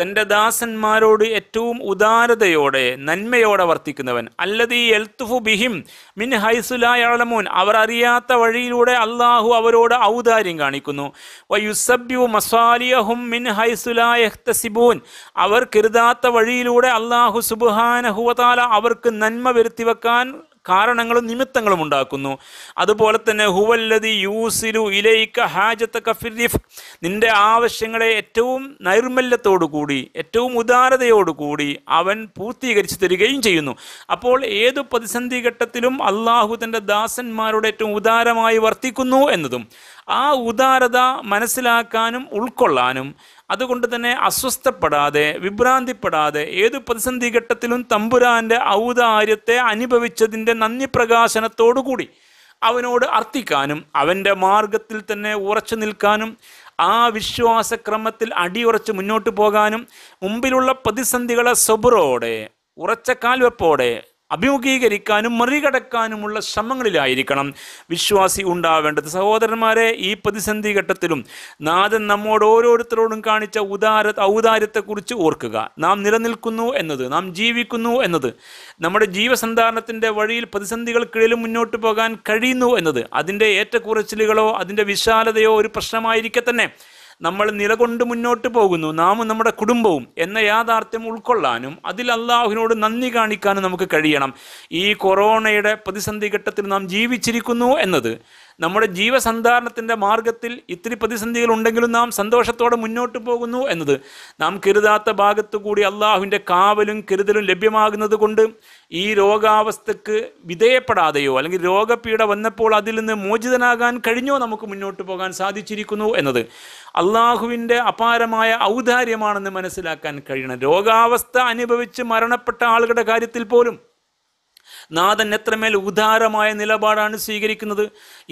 തൻ്റെ ദാസന്മാരോട് ഏറ്റവും ഉദാരതയോടെ നന്മയോടെ വർത്തിക്കുന്നവൻ അല്ലതി എൽത്തുഫു ബിഹിം മിൻ ഹൈസുലായാളമോൻ അവർ അറിയാത്ത വഴിയിലൂടെ അള്ളാഹു അവരോട് ഔദാര്യം കാണിക്കുന്നു വയുസബ്യു മസാലിയഹും മിൻ ഹൈസുലായഹ്തസിബൂൻ അവർ കരുതാത്ത വഴിയിലൂടെ അള്ളാഹു സുബുഹാനഹുവതാല അവർക്ക് നന്മ വെക്കാൻ കാരണങ്ങളും നിമിത്തങ്ങളും ഉണ്ടാക്കുന്നു അതുപോലെ തന്നെ ഹുവല്ലതി യൂസിലു ഇലൈക്ക ഹാജത്ത് കഫിറിഫ് നിന്റെ ആവശ്യങ്ങളെ ഏറ്റവും നൈർമല്യത്തോടു കൂടി ഏറ്റവും ഉദാരതയോടു കൂടി അവൻ പൂർത്തീകരിച്ചു തരികയും ചെയ്യുന്നു അപ്പോൾ ഏത് പ്രതിസന്ധി ഘട്ടത്തിലും അള്ളാഹു തൻ്റെ ദാസന്മാരുടെ ഏറ്റവും ഉദാരമായി വർത്തിക്കുന്നു എന്നതും ആ ഉദാരത മനസ്സിലാക്കാനും ഉൾക്കൊള്ളാനും അതുകൊണ്ട് തന്നെ അസ്വസ്ഥപ്പെടാതെ വിഭ്രാന്തിപ്പെടാതെ ഏത് പ്രതിസന്ധി ഘട്ടത്തിലും തമ്പുരാൻ്റെ ഔദാര്യത്തെ അനുഭവിച്ചതിൻ്റെ നന്ദി പ്രകാശനത്തോടുകൂടി അവനോട് അർത്ഥിക്കാനും അവൻ്റെ മാർഗത്തിൽ തന്നെ ഉറച്ചു നിൽക്കാനും ആ വിശ്വാസക്രമത്തിൽ അടിയുറച്ച് മുന്നോട്ട് പോകാനും മുമ്പിലുള്ള പ്രതിസന്ധികളെ സ്വബുറോടെ ഉറച്ച കാൽവെപ്പോടെ അഭിമുഖീകരിക്കാനും മറികടക്കാനുമുള്ള ശ്രമങ്ങളിലായിരിക്കണം വിശ്വാസി ഉണ്ടാവേണ്ടത് സഹോദരന്മാരെ ഈ പ്രതിസന്ധി ഘട്ടത്തിലും നാഥൻ നമ്മോട് ഓരോരുത്തരോടും കാണിച്ച ഉദാര ഔദാര്യത്തെക്കുറിച്ച് ഓർക്കുക നാം നിലനിൽക്കുന്നു എന്നത് നാം ജീവിക്കുന്നു എന്നത് നമ്മുടെ ജീവസന്ധാരണത്തിൻ്റെ വഴിയിൽ പ്രതിസന്ധികൾക്കിടയിലും മുന്നോട്ട് പോകാൻ കഴിയുന്നു എന്നത് അതിൻ്റെ ഏറ്റക്കുറച്ചിലുകളോ അതിൻ്റെ വിശാലതയോ ഒരു പ്രശ്നമായിരിക്കെ തന്നെ നമ്മൾ നിലകൊണ്ട് മുന്നോട്ട് പോകുന്നു നാമും നമ്മുടെ കുടുംബവും എന്ന യാഥാർത്ഥ്യം ഉൾക്കൊള്ളാനും അതിൽ അള്ളാഹുവിനോട് നന്ദി കാണിക്കാനും നമുക്ക് കഴിയണം ഈ കൊറോണയുടെ പ്രതിസന്ധി ഘട്ടത്തിൽ നാം ജീവിച്ചിരിക്കുന്നു എന്നത് നമ്മുടെ ജീവസന്ധാരണത്തിൻ്റെ മാർഗത്തിൽ ഇത്തിരി പ്രതിസന്ധികൾ ഉണ്ടെങ്കിലും നാം സന്തോഷത്തോടെ മുന്നോട്ട് പോകുന്നു എന്നത് നാം കരുതാത്ത ഭാഗത്തു കൂടി അള്ളാഹുവിൻ്റെ കാവലും കരുതലും ലഭ്യമാകുന്നത് കൊണ്ട് ഈ രോഗാവസ്ഥക്ക് വിധേയപ്പെടാതെയോ അല്ലെങ്കിൽ രോഗപീഠ വന്നപ്പോൾ അതിൽ നിന്ന് മോചിതനാകാൻ കഴിഞ്ഞോ നമുക്ക് മുന്നോട്ട് പോകാൻ സാധിച്ചിരിക്കുന്നു എന്നത് അള്ളാഹുവിൻ്റെ അപാരമായ ഔദാര്യമാണെന്ന് മനസ്സിലാക്കാൻ കഴിയണം രോഗാവസ്ഥ അനുഭവിച്ച് മരണപ്പെട്ട ആളുകളുടെ കാര്യത്തിൽ പോലും നാഥൻ എത്രമേൽ ഉദാരമായ നിലപാടാണ് സ്വീകരിക്കുന്നത്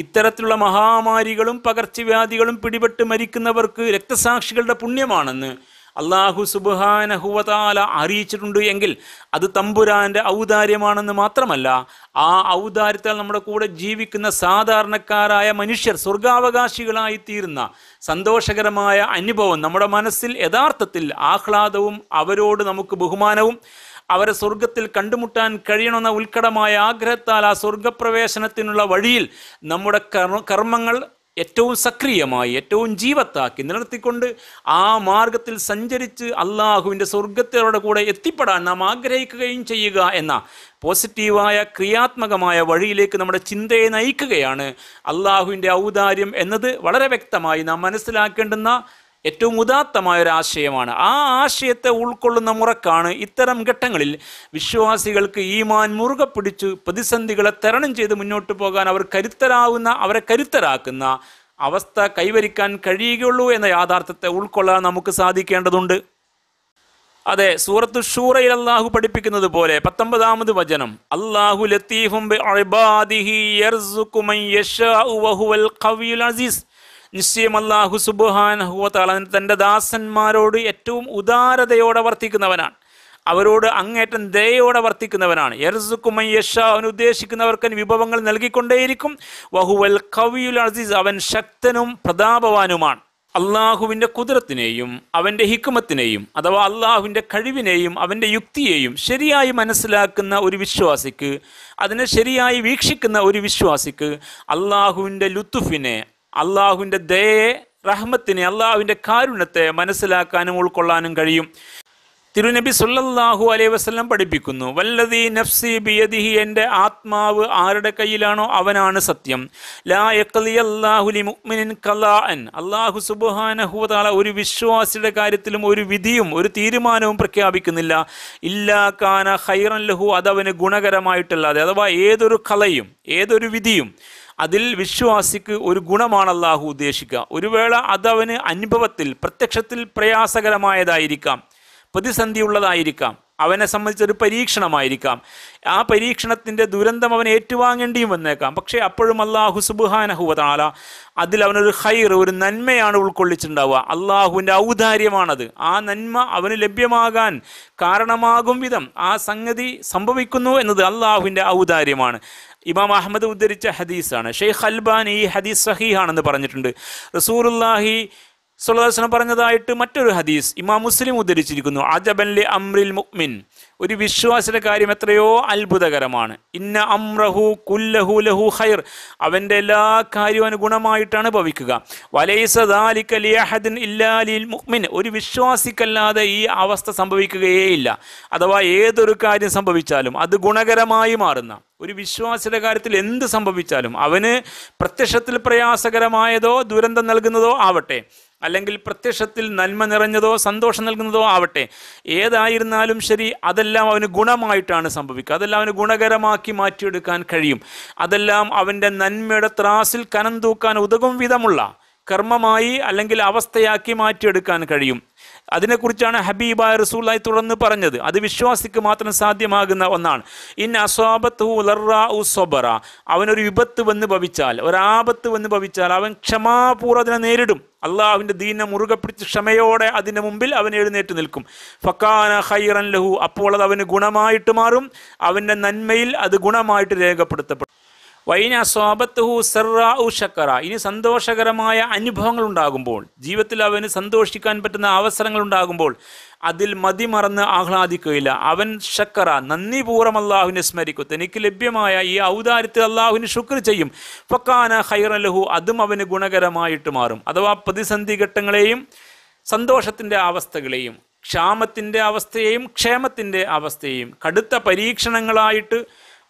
ഇത്തരത്തിലുള്ള മഹാമാരികളും പകർച്ചവ്യാധികളും പിടിപെട്ട് മരിക്കുന്നവർക്ക് രക്തസാക്ഷികളുടെ പുണ്യമാണെന്ന് അള്ളാഹു സുബാനഹുവതാല അറിയിച്ചിട്ടുണ്ട് എങ്കിൽ അത് തമ്പുരാൻ്റെ ഔദാര്യമാണെന്ന് മാത്രമല്ല ആ ഔദാര്യത്താൽ നമ്മുടെ കൂടെ ജീവിക്കുന്ന സാധാരണക്കാരായ മനുഷ്യർ സ്വർഗാവകാശികളായി തീരുന്ന സന്തോഷകരമായ അനുഭവം നമ്മുടെ മനസ്സിൽ യഥാർത്ഥത്തിൽ ആഹ്ലാദവും അവരോട് നമുക്ക് ബഹുമാനവും അവരെ സ്വർഗത്തിൽ കണ്ടുമുട്ടാൻ കഴിയണമെന്ന ഉത്കടമായ ആഗ്രഹത്താൽ ആ സ്വർഗപ്രവേശനത്തിനുള്ള വഴിയിൽ നമ്മുടെ കർമ്മങ്ങൾ ഏറ്റവും സക്രിയമായി ഏറ്റവും ജീവത്താക്കി നിലനിർത്തിക്കൊണ്ട് ആ മാർഗത്തിൽ സഞ്ചരിച്ച് അള്ളാഹുവിൻ്റെ സ്വർഗത്തിലവരുടെ കൂടെ എത്തിപ്പെടാൻ നാം ആഗ്രഹിക്കുകയും ചെയ്യുക എന്ന പോസിറ്റീവായ ക്രിയാത്മകമായ വഴിയിലേക്ക് നമ്മുടെ ചിന്തയെ നയിക്കുകയാണ് അള്ളാഹുവിൻ്റെ ഔദാര്യം എന്നത് വളരെ വ്യക്തമായി നാം മനസ്സിലാക്കേണ്ടുന്ന ഏറ്റവും ഉദാത്തമായ ഒരു ആശയമാണ് ആ ആശയത്തെ ഉൾക്കൊള്ളുന്ന മുറക്കാണ് ഇത്തരം ഘട്ടങ്ങളിൽ വിശ്വാസികൾക്ക് ഈമാൻ മുറുകെ പിടിച്ച് പ്രതിസന്ധികളെ തരണം ചെയ്ത് മുന്നോട്ട് പോകാൻ അവർ കരുത്തരാകുന്ന അവരെ കരുത്തരാക്കുന്ന അവസ്ഥ കൈവരിക്കാൻ കഴിയുകയുള്ളൂ എന്ന യാഥാർത്ഥ്യത്തെ ഉൾക്കൊള്ളാൻ നമുക്ക് സാധിക്കേണ്ടതുണ്ട് അതെ സൂറത്ത് ഷൂറയിൽ അള്ളാഹു പഠിപ്പിക്കുന്നത് പോലെ പത്തൊമ്പതാമത് വചനം അള്ളാഹു ലത്തീഫും നിശ്ചയം അള്ളാഹു സുബുഹാൻ ഹുവത്താൽ തൻ്റെ ദാസന്മാരോട് ഏറ്റവും ഉദാരതയോടെ വർത്തിക്കുന്നവനാണ് അവരോട് അങ്ങേറ്റം ദയോടെ വർത്തിക്കുന്നവനാണ് എർസുക്കുമൻ യഷ അവൻ ഉദ്ദേശിക്കുന്നവർക്ക് വിഭവങ്ങൾ നൽകിക്കൊണ്ടേയിരിക്കും വഹുവൽ കവിയുൽ അസീസ് അവൻ ശക്തനും പ്രതാപവാനുമാണ് അള്ളാഹുവിൻ്റെ കുതിരത്തിനെയും അവൻ്റെ ഹിക്കുമത്തിനെയും അഥവാ അള്ളാഹുവിൻ്റെ കഴിവിനെയും അവൻ്റെ യുക്തിയെയും ശരിയായി മനസ്സിലാക്കുന്ന ഒരു വിശ്വാസിക്ക് അതിനെ ശരിയായി വീക്ഷിക്കുന്ന ഒരു വിശ്വാസിക്ക് അള്ളാഹുവിൻ്റെ ലുത്തുഫിനെ അള്ളാഹുവിൻ്റെ ദയയെ റഹ്മത്തിനെ അള്ളാഹുവിൻ്റെ കാരുണ്യത്തെ മനസ്സിലാക്കാനും ഉൾക്കൊള്ളാനും കഴിയും തിരുനബി സുല്ലാഹു അലൈ വസ്ലം പഠിപ്പിക്കുന്നു വല്ലതി നഫ്സി ബിയദിഹി എൻ്റെ ആത്മാവ് ആരുടെ കയ്യിലാണോ അവനാണ് സത്യം ലാ യക്കലിയല്ലാഹുലി കലാ അൻ അള്ളാഹു സുബുഹാനഹുതാല ഒരു വിശ്വാസിയുടെ കാര്യത്തിലും ഒരു വിധിയും ഒരു തീരുമാനവും പ്രഖ്യാപിക്കുന്നില്ല ഇല്ലാ കാന ഹൈറൻ ലഹു അതവന് ഗുണകരമായിട്ടല്ലാതെ അഥവാ ഏതൊരു കലയും ഏതൊരു വിധിയും അതിൽ വിശ്വാസിക്ക് ഒരു ഗുണമാണ് അള്ളാഹു ഉദ്ദേശിക്കുക ഒരു വേള അതവന് അനുഭവത്തിൽ പ്രത്യക്ഷത്തിൽ പ്രയാസകരമായതായിരിക്കാം പ്രതിസന്ധിയുള്ളതായിരിക്കാം അവനെ സംബന്ധിച്ചൊരു പരീക്ഷണമായിരിക്കാം ആ പരീക്ഷണത്തിൻ്റെ ദുരന്തം അവൻ ഏറ്റുവാങ്ങേണ്ടിയും വന്നേക്കാം പക്ഷേ അപ്പോഴും അള്ളാഹു സുബുഹാനഹുവതാല അതിൽ അവനൊരു ഹൈർ ഒരു നന്മയാണ് ഉൾക്കൊള്ളിച്ചിട്ടുണ്ടാവുക അള്ളാഹുവിൻ്റെ ഔദാര്യമാണത് ആ നന്മ അവന് ലഭ്യമാകാൻ കാരണമാകും വിധം ആ സംഗതി സംഭവിക്കുന്നു എന്നത് അള്ളാഹുവിൻ്റെ ഔദാര്യമാണ് ഇമാം അഹമ്മദ് ഉദ്ധരിച്ച ഹദീസാണ് ഷെയ്ഖ് അൽബാൻ ഈ ഹദീസ് സഹീഹാണെന്ന് പറഞ്ഞിട്ടുണ്ട് റസൂറുല്ലാഹി സുല്ലാസ്ലം പറഞ്ഞതായിട്ട് മറ്റൊരു ഹദീസ് ഇമാം മുസ്ലിം ഉദ്ധരിച്ചിരിക്കുന്നു അജബല്ലി അമ്രിൽ മുക്മിൻ ഒരു വിശ്വാസിയുടെ കാര്യം എത്രയോ അത്ഭുതകരമാണ് ഇന്ന അമ്രഹു കുല്ലഹു ലഹു ഹൈർ അവൻ്റെ എല്ലാ കാര്യവും അനുഗുണമായിട്ടാണ് ഭവിക്കുക വലൈസദാലിക്കലിയഹദിൻ ഇല്ലാലിൽ മുക്മിൻ ഒരു വിശ്വാസിക്കല്ലാതെ ഈ അവസ്ഥ സംഭവിക്കുകയേയില്ല അഥവാ ഏതൊരു കാര്യം സംഭവിച്ചാലും അത് ഗുണകരമായി മാറുന്ന ഒരു വിശ്വാസിയുടെ കാര്യത്തിൽ എന്ത് സംഭവിച്ചാലും അവന് പ്രത്യക്ഷത്തിൽ പ്രയാസകരമായതോ ദുരന്തം നൽകുന്നതോ ആവട്ടെ അല്ലെങ്കിൽ പ്രത്യക്ഷത്തിൽ നന്മ നിറഞ്ഞതോ സന്തോഷം നൽകുന്നതോ ആവട്ടെ ഏതായിരുന്നാലും ശരി അതെല്ലാം അവന് ഗുണമായിട്ടാണ് സംഭവിക്കുക അതെല്ലാം അവന് ഗുണകരമാക്കി മാറ്റിയെടുക്കാൻ കഴിയും അതെല്ലാം അവൻ്റെ നന്മയുടെ ത്രാസിൽ കനം തൂക്കാൻ ഉതകും വിധമുള്ള കർമ്മമായി അല്ലെങ്കിൽ അവസ്ഥയാക്കി മാറ്റിയെടുക്കാൻ കഴിയും അതിനെക്കുറിച്ചാണ് ഹബീബ റസൂലായി തുടർന്ന് പറഞ്ഞത് അത് വിശ്വാസിക്ക് മാത്രം സാധ്യമാകുന്ന ഒന്നാണ് ഇൻ അസ്വാബത്ത് സൊബറ അവനൊരു വിപത്ത് വന്ന് ഭവിച്ചാൽ ഒരാപത്ത് വന്ന് ഭവിച്ചാൽ അവൻ ക്ഷമാപൂർവ്വം അതിനെ നേരിടും അള്ളാഹുവിൻ്റെ ദീനെ മുറുകെ പിടിച്ച് ക്ഷമയോടെ അതിൻ്റെ മുമ്പിൽ അവൻ എഴുന്നേറ്റ് നിൽക്കും ഫക്കാന ഹൈറൻ ലഹു അപ്പോൾ അത് അവന് ഗുണമായിട്ട് മാറും അവൻ്റെ നന്മയിൽ അത് ഗുണമായിട്ട് രേഖപ്പെടുത്തപ്പെടും വൈനാസ്വാബത്തുഹു സെറാഉ ഷക്കറ ഇനി സന്തോഷകരമായ അനുഭവങ്ങൾ ഉണ്ടാകുമ്പോൾ ജീവിതത്തിൽ അവന് സന്തോഷിക്കാൻ പറ്റുന്ന അവസരങ്ങൾ ഉണ്ടാകുമ്പോൾ അതിൽ മതിമറന്ന് ആഹ്ലാദിക്കുകയില്ല അവൻ ഷക്കറ നന്ദിപൂർവ്വം അള്ളാഹുവിനെ സ്മരിക്കും തനിക്ക് ലഭ്യമായ ഈ ഔദാര്യത്തിൽ അള്ളാഹുവിന് ശുക്ർ ചെയ്യും ഫക്കാന ഹൈറലഹു അതും അവന് ഗുണകരമായിട്ട് മാറും അഥവാ പ്രതിസന്ധി ഘട്ടങ്ങളെയും സന്തോഷത്തിൻ്റെ അവസ്ഥകളെയും ക്ഷാമത്തിൻ്റെ അവസ്ഥയെയും ക്ഷേമത്തിൻ്റെ അവസ്ഥയെയും കടുത്ത പരീക്ഷണങ്ങളായിട്ട്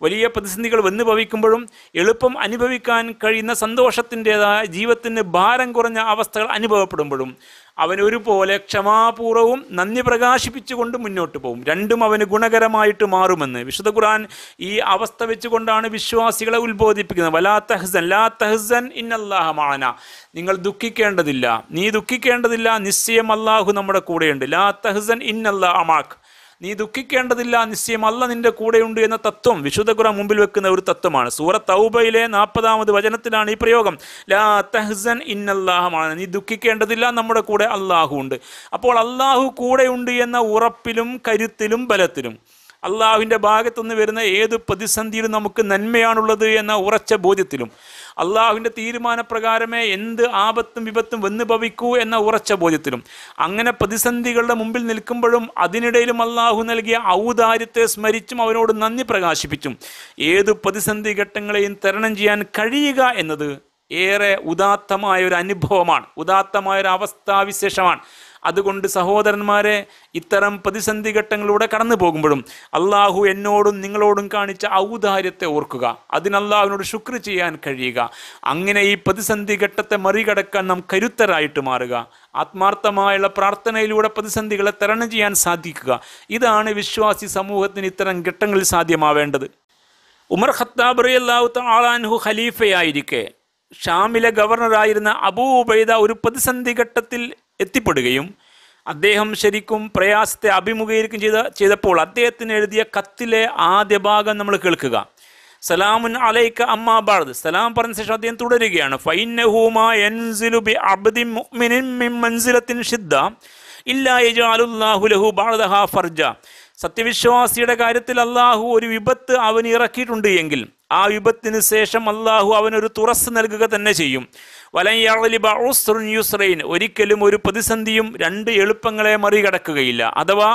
വലിയ പ്രതിസന്ധികൾ വന്നു ഭവിക്കുമ്പോഴും എളുപ്പം അനുഭവിക്കാൻ കഴിയുന്ന സന്തോഷത്തിൻ്റെതായ ജീവിതത്തിന് ഭാരം കുറഞ്ഞ അവസ്ഥകൾ അനുഭവപ്പെടുമ്പോഴും അവൻ ഒരുപോലെ ക്ഷമാപൂർവവും നന്ദി പ്രകാശിപ്പിച്ചുകൊണ്ട് മുന്നോട്ട് പോകും രണ്ടും അവന് ഗുണകരമായിട്ട് മാറുമെന്ന് വിശുദ്ധ ഖുർആൻ ഈ അവസ്ഥ വെച്ചുകൊണ്ടാണ് വിശ്വാസികളെ ഉത്ബോധിപ്പിക്കുന്നത് വലാ തഹ്സൻ ലാ തഹ്സൻ മഅന നിങ്ങൾ ദുഃഖിക്കേണ്ടതില്ല നീ ദുഃഖിക്കേണ്ടതില്ല നിശ്ചയം അള്ളാഹു നമ്മുടെ കൂടെയുണ്ട് ലാ തഹ്സൻ മഅക നീ ദുഃഖിക്കേണ്ടതില്ല നിശ്ചയം അല്ല നിന്റെ കൂടെയുണ്ട് എന്ന തത്വം വിശുദ്ധ ഖുറാൻ മുമ്പിൽ വെക്കുന്ന ഒരു തത്വമാണ് സൂറ തൗബയിലെ നാൽപ്പതാമത് വചനത്തിലാണ് ഈ പ്രയോഗം ലാ തഹ്സൻ ഇന്നല്ലാഹമാണ് നീ ദുഃഖിക്കേണ്ടതില്ല നമ്മുടെ കൂടെ അള്ളാഹു ഉണ്ട് അപ്പോൾ അള്ളാഹു കൂടെയുണ്ട് എന്ന ഉറപ്പിലും കരുത്തിലും ബലത്തിലും അള്ളാഹുവിൻ്റെ ഭാഗത്തുനിന്ന് വരുന്ന ഏത് പ്രതിസന്ധിയിലും നമുക്ക് നന്മയാണുള്ളത് എന്ന ഉറച്ച ബോധ്യത്തിലും അള്ളാഹുവിൻ്റെ തീരുമാനപ്രകാരമേ എന്ത് ആപത്തും വിപത്തും വന്ന് ഭവിക്കൂ എന്ന ഉറച്ച ബോധ്യത്തിലും അങ്ങനെ പ്രതിസന്ധികളുടെ മുമ്പിൽ നിൽക്കുമ്പോഴും അതിനിടയിലും അള്ളാഹു നൽകിയ ഔദാര്യത്തെ സ്മരിച്ചും അവനോട് നന്ദി പ്രകാശിപ്പിച്ചും ഏതു പ്രതിസന്ധി ഘട്ടങ്ങളെയും തരണം ചെയ്യാൻ കഴിയുക എന്നത് ഏറെ ഉദാത്തമായ ഒരു അനുഭവമാണ് ഉദാത്തമായ ഒരു അവസ്ഥാവിശേഷമാണ് അതുകൊണ്ട് സഹോദരന്മാരെ ഇത്തരം പ്രതിസന്ധി ഘട്ടങ്ങളിലൂടെ കടന്നു പോകുമ്പോഴും അള്ളാഹു എന്നോടും നിങ്ങളോടും കാണിച്ച ഔദാര്യത്തെ ഓർക്കുക അതിനല്ലാവിനോട് ശുക്ർ ചെയ്യാൻ കഴിയുക അങ്ങനെ ഈ പ്രതിസന്ധി ഘട്ടത്തെ മറികടക്കാൻ നാം കരുത്തരായിട്ട് മാറുക ആത്മാർത്ഥമായുള്ള പ്രാർത്ഥനയിലൂടെ പ്രതിസന്ധികളെ തരണം ചെയ്യാൻ സാധിക്കുക ഇതാണ് വിശ്വാസി സമൂഹത്തിന് ഇത്തരം ഘട്ടങ്ങളിൽ സാധ്യമാവേണ്ടത് ഉമർ ഖത്താബ് റയല്ലാഹു താലാൻഹു ഖലീഫയായിരിക്കെ ഷാമിലെ ഗവർണറായിരുന്ന അബൂബൈദ ഒരു പ്രതിസന്ധി ഘട്ടത്തിൽ എത്തിപ്പെടുകയും അദ്ദേഹം ശരിക്കും പ്രയാസത്തെ അഭിമുഖീകരിക്കുകയും ചെയ്ത ചെയ്തപ്പോൾ അദ്ദേഹത്തിന് എഴുതിയ കത്തിലെ ആദ്യ ഭാഗം നമ്മൾ കേൾക്കുക സലാമുൻ അലൈക്ക അമ്മാബാദ് സലാം പറഞ്ഞ ശേഷം അദ്ദേഹം തുടരുകയാണ് ഫൈനഹുമിൻ ഇല്ലാഹു ഫർജ സത്യവിശ്വാസിയുടെ കാര്യത്തിൽ അള്ളാഹു ഒരു വിപത്ത് അവന് ഇറക്കിയിട്ടുണ്ട് എങ്കിൽ ആ വിപത്തിന് ശേഷം അള്ളാഹു അവനൊരു തുറസ് നൽകുക തന്നെ ചെയ്യും വലയ്യുസ്രൈൻ ഒരിക്കലും ഒരു പ്രതിസന്ധിയും രണ്ട് എളുപ്പങ്ങളെ മറികടക്കുകയില്ല അഥവാ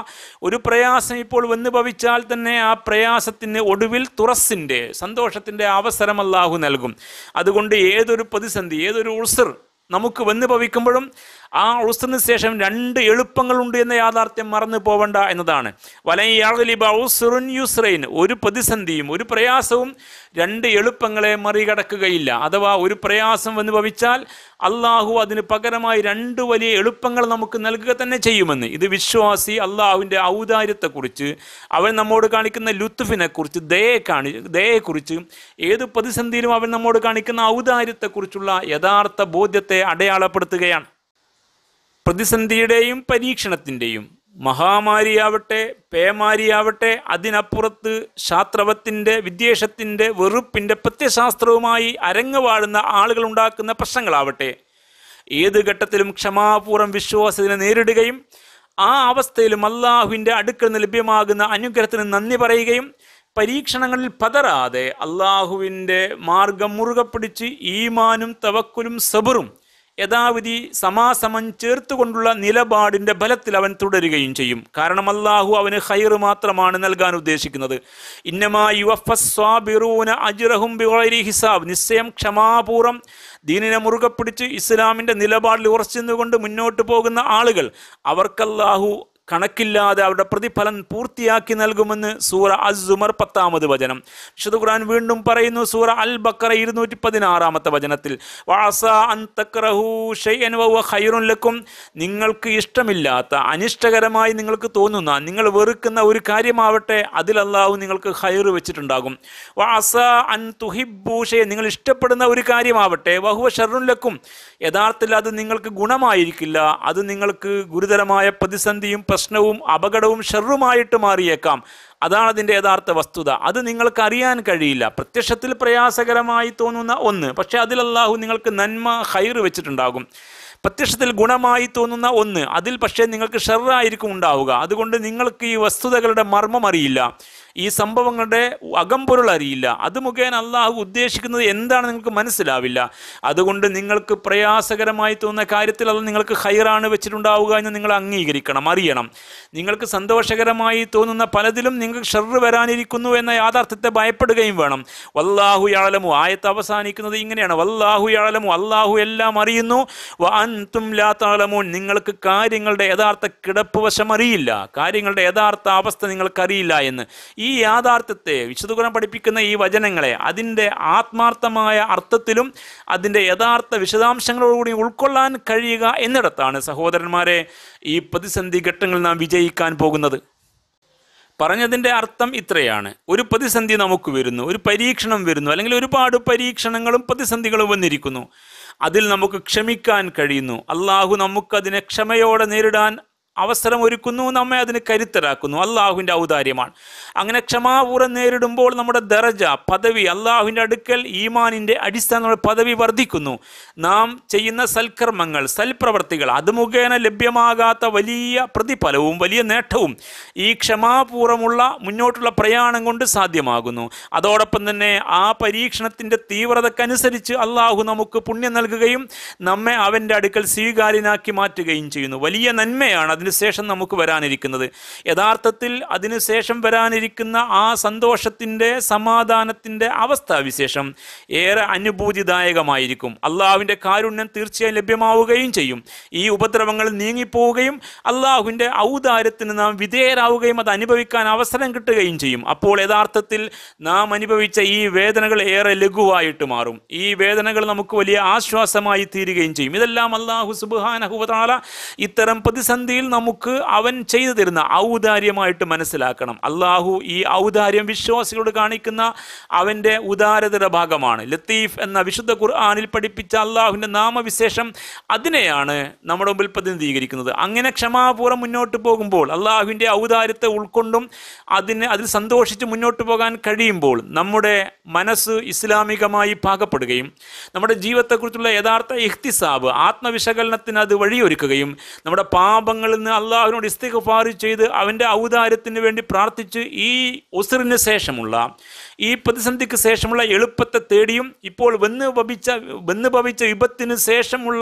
ഒരു പ്രയാസം ഇപ്പോൾ വന്നു ഭവിച്ചാൽ തന്നെ ആ പ്രയാസത്തിന് ഒടുവിൽ തുറസിൻ്റെ സന്തോഷത്തിൻ്റെ അവസരം അള്ളാഹു നൽകും അതുകൊണ്ട് ഏതൊരു പ്രതിസന്ധി ഏതൊരു ഉൾസർ നമുക്ക് വന്നു ഭവിക്കുമ്പോഴും ആ ഉസിന് ശേഷം രണ്ട് എളുപ്പങ്ങളുണ്ട് എന്ന യാഥാർത്ഥ്യം മറന്നു പോവണ്ട എന്നതാണ് വലൈലിബുസുറുൻ യുസ്രൈൻ ഒരു പ്രതിസന്ധിയും ഒരു പ്രയാസവും രണ്ട് എളുപ്പങ്ങളെ മറികടക്കുകയില്ല അഥവാ ഒരു പ്രയാസം എന്ന് ഭവിച്ചാൽ അള്ളാഹു അതിന് പകരമായി രണ്ട് വലിയ എളുപ്പങ്ങൾ നമുക്ക് നൽകുക തന്നെ ചെയ്യുമെന്ന് ഇത് വിശ്വാസി അള്ളാഹുവിൻ്റെ ഔദാര്യത്തെക്കുറിച്ച് അവൻ നമ്മോട് കാണിക്കുന്ന ലുത്തുഫിനെക്കുറിച്ച് ദയെ കാണി ദയെക്കുറിച്ച് ഏത് പ്രതിസന്ധിയിലും അവൻ നമ്മോട് കാണിക്കുന്ന ഔദാര്യത്തെക്കുറിച്ചുള്ള യഥാർത്ഥ ബോധ്യത്തെ അടയാളപ്പെടുത്തുകയാണ് പ്രതിസന്ധിയുടെയും പരീക്ഷണത്തിൻ്റെയും മഹാമാരിയാവട്ടെ പേമാരിയാവട്ടെ അതിനപ്പുറത്ത് ശാസ്ത്രവത്തിൻ്റെ വിദ്വേഷത്തിൻ്റെ വെറുപ്പിൻ്റെ പ്രത്യശാസ്ത്രവുമായി അരങ്ങുവാടുന്ന ആളുകൾ ഉണ്ടാക്കുന്ന പ്രശ്നങ്ങളാവട്ടെ ഏത് ഘട്ടത്തിലും ക്ഷമാപൂർവ്വം വിശ്വാസത്തിനെ നേരിടുകയും ആ അവസ്ഥയിലും അള്ളാഹുവിൻ്റെ അടുക്കൽ നിന്ന് ലഭ്യമാകുന്ന അനുഗ്രഹത്തിന് നന്ദി പറയുകയും പരീക്ഷണങ്ങളിൽ പതറാതെ അള്ളാഹുവിൻ്റെ മാർഗം മുറുകെ പിടിച്ച് ഈമാനും തവക്കുലും സബറും യഥാവിധി സമാസമം ചേർത്തുകൊണ്ടുള്ള നിലപാടിൻ്റെ ബലത്തിൽ അവൻ തുടരുകയും ചെയ്യും കാരണം അള്ളാഹു അവന് ഹൈർ മാത്രമാണ് നൽകാൻ ഉദ്ദേശിക്കുന്നത് ഇന്നമാബിറൂന അജിറഹും ഹിസാബ് നിശ്ചയം ക്ഷമാപൂർവം ദീനിനെ മുറുകെ പിടിച്ച് ഇസ്ലാമിൻ്റെ നിലപാടിൽ ഉറച്ചു നിന്നുകൊണ്ട് മുന്നോട്ട് പോകുന്ന ആളുകൾ അവർക്കല്ലാഹു കണക്കില്ലാതെ അവരുടെ പ്രതിഫലം പൂർത്തിയാക്കി നൽകുമെന്ന് സൂറ അസുമർ പത്താമത് വചനം വിശുദ്ധ ഖുർആൻ വീണ്ടും പറയുന്നു സൂറ അൽ ബക്കറ ഇരുന്നൂറ്റി പതിനാറാമത്തെ വചനത്തിൽ ലക്കും നിങ്ങൾക്ക് ഇഷ്ടമില്ലാത്ത അനിഷ്ടകരമായി നിങ്ങൾക്ക് തോന്നുന്ന നിങ്ങൾ വെറുക്കുന്ന ഒരു കാര്യമാവട്ടെ അതിൽ നിങ്ങൾക്ക് ഹൈർ വെച്ചിട്ടുണ്ടാകും വാസ അൻ തുഹിബൂഷയെ നിങ്ങൾ ഇഷ്ടപ്പെടുന്ന ഒരു കാര്യമാവട്ടെ വഹുവ ഷർണുലക്കും യഥാർത്ഥത്തിൽ അത് നിങ്ങൾക്ക് ഗുണമായിരിക്കില്ല അത് നിങ്ങൾക്ക് ഗുരുതരമായ പ്രതിസന്ധിയും പ്രശ്നവും അപകടവും ഷെറുമായിട്ട് മാറിയേക്കാം അതാണ് അതിൻ്റെ യഥാർത്ഥ വസ്തുത അത് നിങ്ങൾക്ക് അറിയാൻ കഴിയില്ല പ്രത്യക്ഷത്തിൽ പ്രയാസകരമായി തോന്നുന്ന ഒന്ന് പക്ഷേ അതിൽ അള്ളാഹു നിങ്ങൾക്ക് നന്മ ഹൈർ വെച്ചിട്ടുണ്ടാകും പ്രത്യക്ഷത്തിൽ ഗുണമായി തോന്നുന്ന ഒന്ന് അതിൽ പക്ഷേ നിങ്ങൾക്ക് ഷെറായിരിക്കും ഉണ്ടാവുക അതുകൊണ്ട് നിങ്ങൾക്ക് ഈ വസ്തുതകളുടെ മർമ്മം അറിയില്ല ഈ സംഭവങ്ങളുടെ അകംപൊരുൾ അറിയില്ല അത് മുഖേന അള്ളാഹു ഉദ്ദേശിക്കുന്നത് എന്താണ് നിങ്ങൾക്ക് മനസ്സിലാവില്ല അതുകൊണ്ട് നിങ്ങൾക്ക് പ്രയാസകരമായി തോന്നുന്ന കാര്യത്തിൽ അത് നിങ്ങൾക്ക് ഹൈറാണ് വെച്ചിട്ടുണ്ടാവുക എന്ന് നിങ്ങൾ അംഗീകരിക്കണം അറിയണം നിങ്ങൾക്ക് സന്തോഷകരമായി തോന്നുന്ന പലതിലും നിങ്ങൾക്ക് ഷെറ് വരാനിരിക്കുന്നു എന്ന യാഥാർത്ഥ്യത്തെ ഭയപ്പെടുകയും വേണം വല്ലാഹു യാളമു ആയത്ത് അവസാനിക്കുന്നത് ഇങ്ങനെയാണ് വല്ലാഹു യാളമു അല്ലാഹു എല്ലാം അറിയുന്നു അൻതും ലാത്താളമോ നിങ്ങൾക്ക് കാര്യങ്ങളുടെ യഥാർത്ഥ കിടപ്പ് വശം അറിയില്ല കാര്യങ്ങളുടെ യഥാർത്ഥ അവസ്ഥ നിങ്ങൾക്കറിയില്ല എന്ന് ഈ ഈ യാഥാർത്ഥ്യത്തെ വിശുദ്ധകുരം പഠിപ്പിക്കുന്ന ഈ വചനങ്ങളെ അതിൻ്റെ ആത്മാർത്ഥമായ അർത്ഥത്തിലും അതിൻ്റെ യഥാർത്ഥ വിശദാംശങ്ങളോടുകൂടി ഉൾക്കൊള്ളാൻ കഴിയുക എന്നിടത്താണ് സഹോദരന്മാരെ ഈ പ്രതിസന്ധി ഘട്ടങ്ങളിൽ നാം വിജയിക്കാൻ പോകുന്നത് പറഞ്ഞതിൻ്റെ അർത്ഥം ഇത്രയാണ് ഒരു പ്രതിസന്ധി നമുക്ക് വരുന്നു ഒരു പരീക്ഷണം വരുന്നു അല്ലെങ്കിൽ ഒരുപാട് പരീക്ഷണങ്ങളും പ്രതിസന്ധികളും വന്നിരിക്കുന്നു അതിൽ നമുക്ക് ക്ഷമിക്കാൻ കഴിയുന്നു അള്ളാഹു നമുക്കതിനെ ക്ഷമയോടെ നേരിടാൻ അവസരം ഒരുക്കുന്നു നമ്മെ അതിന് കരുത്തരാക്കുന്നു അള്ളാഹുവിൻ്റെ ഔദാര്യമാണ് അങ്ങനെ ക്ഷമാപൂർവ്വം നേരിടുമ്പോൾ നമ്മുടെ ദറജ പദവി അള്ളാഹുവിൻ്റെ അടുക്കൽ ഈമാനിൻ്റെ അടിസ്ഥാന പദവി വർദ്ധിക്കുന്നു നാം ചെയ്യുന്ന സൽക്കർമ്മങ്ങൾ സൽപ്രവർത്തികൾ അത് മുഖേന ലഭ്യമാകാത്ത വലിയ പ്രതിഫലവും വലിയ നേട്ടവും ഈ ക്ഷമാപൂർവ്വമുള്ള മുന്നോട്ടുള്ള പ്രയാണം കൊണ്ട് സാധ്യമാകുന്നു അതോടൊപ്പം തന്നെ ആ പരീക്ഷണത്തിൻ്റെ തീവ്രതക്കനുസരിച്ച് അള്ളാഹു നമുക്ക് പുണ്യം നൽകുകയും നമ്മെ അവൻ്റെ അടുക്കൽ സ്വീകാര്യനാക്കി മാറ്റുകയും ചെയ്യുന്നു വലിയ നന്മയാണ് അതിന് അതിനുശേഷം നമുക്ക് വരാനിരിക്കുന്നത് യഥാർത്ഥത്തിൽ അതിനുശേഷം വരാനിരിക്കുന്ന ആ സന്തോഷത്തിൻ്റെ സമാധാനത്തിൻ്റെ വിശേഷം ഏറെ അനുഭൂതിദായകമായിരിക്കും അള്ളാഹുവിൻ്റെ കാരുണ്യം തീർച്ചയായും ലഭ്യമാവുകയും ചെയ്യും ഈ ഉപദ്രവങ്ങൾ നീങ്ങിപ്പോവുകയും അള്ളാഹുവിൻ്റെ ഔദാര്യത്തിന് നാം വിധേയരാവുകയും അത് അനുഭവിക്കാൻ അവസരം കിട്ടുകയും ചെയ്യും അപ്പോൾ യഥാർത്ഥത്തിൽ നാം അനുഭവിച്ച ഈ വേദനകൾ ഏറെ ലഘുവായിട്ട് മാറും ഈ വേദനകൾ നമുക്ക് വലിയ ആശ്വാസമായി തീരുകയും ചെയ്യും ഇതെല്ലാം അള്ളാഹു സുബാന ഇത്തരം പ്രതിസന്ധിയിൽ നമുക്ക് അവൻ ചെയ്തു തരുന്ന ഔദാര്യമായിട്ട് മനസ്സിലാക്കണം അള്ളാഹു ഈ ഔദാര്യം വിശ്വാസികളോട് കാണിക്കുന്ന അവൻ്റെ ഉദാരതയുടെ ഭാഗമാണ് ലത്തീഫ് എന്ന വിശുദ്ധ ഖുർആാനിൽ പഠിപ്പിച്ച അള്ളാഹുവിൻ്റെ നാമവിശേഷം അതിനെയാണ് നമ്മുടെ മുമ്പിൽ പ്രതിനിധീകരിക്കുന്നത് അങ്ങനെ ക്ഷമാപൂർവ്വം മുന്നോട്ട് പോകുമ്പോൾ അള്ളാഹുവിൻ്റെ ഔദാര്യത്തെ ഉൾക്കൊണ്ടും അതിന് അതിൽ സന്തോഷിച്ച് മുന്നോട്ട് പോകാൻ കഴിയുമ്പോൾ നമ്മുടെ മനസ്സ് ഇസ്ലാമികമായി പാകപ്പെടുകയും നമ്മുടെ ജീവിതത്തെക്കുറിച്ചുള്ള യഥാർത്ഥ ഇഹ്തിസാബ് ആത്മവിശകലനത്തിന് അത് വഴിയൊരുക്കുകയും നമ്മുടെ പാപങ്ങളിൽ നിന്ന് അള്ളാഹുവിനോട് ഇസ്തിഗ്ഫാർ ചെയ്ത് അവൻ്റെ ഔദാര്യത്തിന് വേണ്ടി പ്രാർത്ഥിച്ച് ഈ ഉസറിന് ശേഷമുള്ള ഈ പ്രതിസന്ധിക്ക് ശേഷമുള്ള എളുപ്പത്തെ തേടിയും ഇപ്പോൾ വന്ന് ഭവിച്ച വന്ന് ഭവിച്ച വിപത്തിന് ശേഷമുള്ള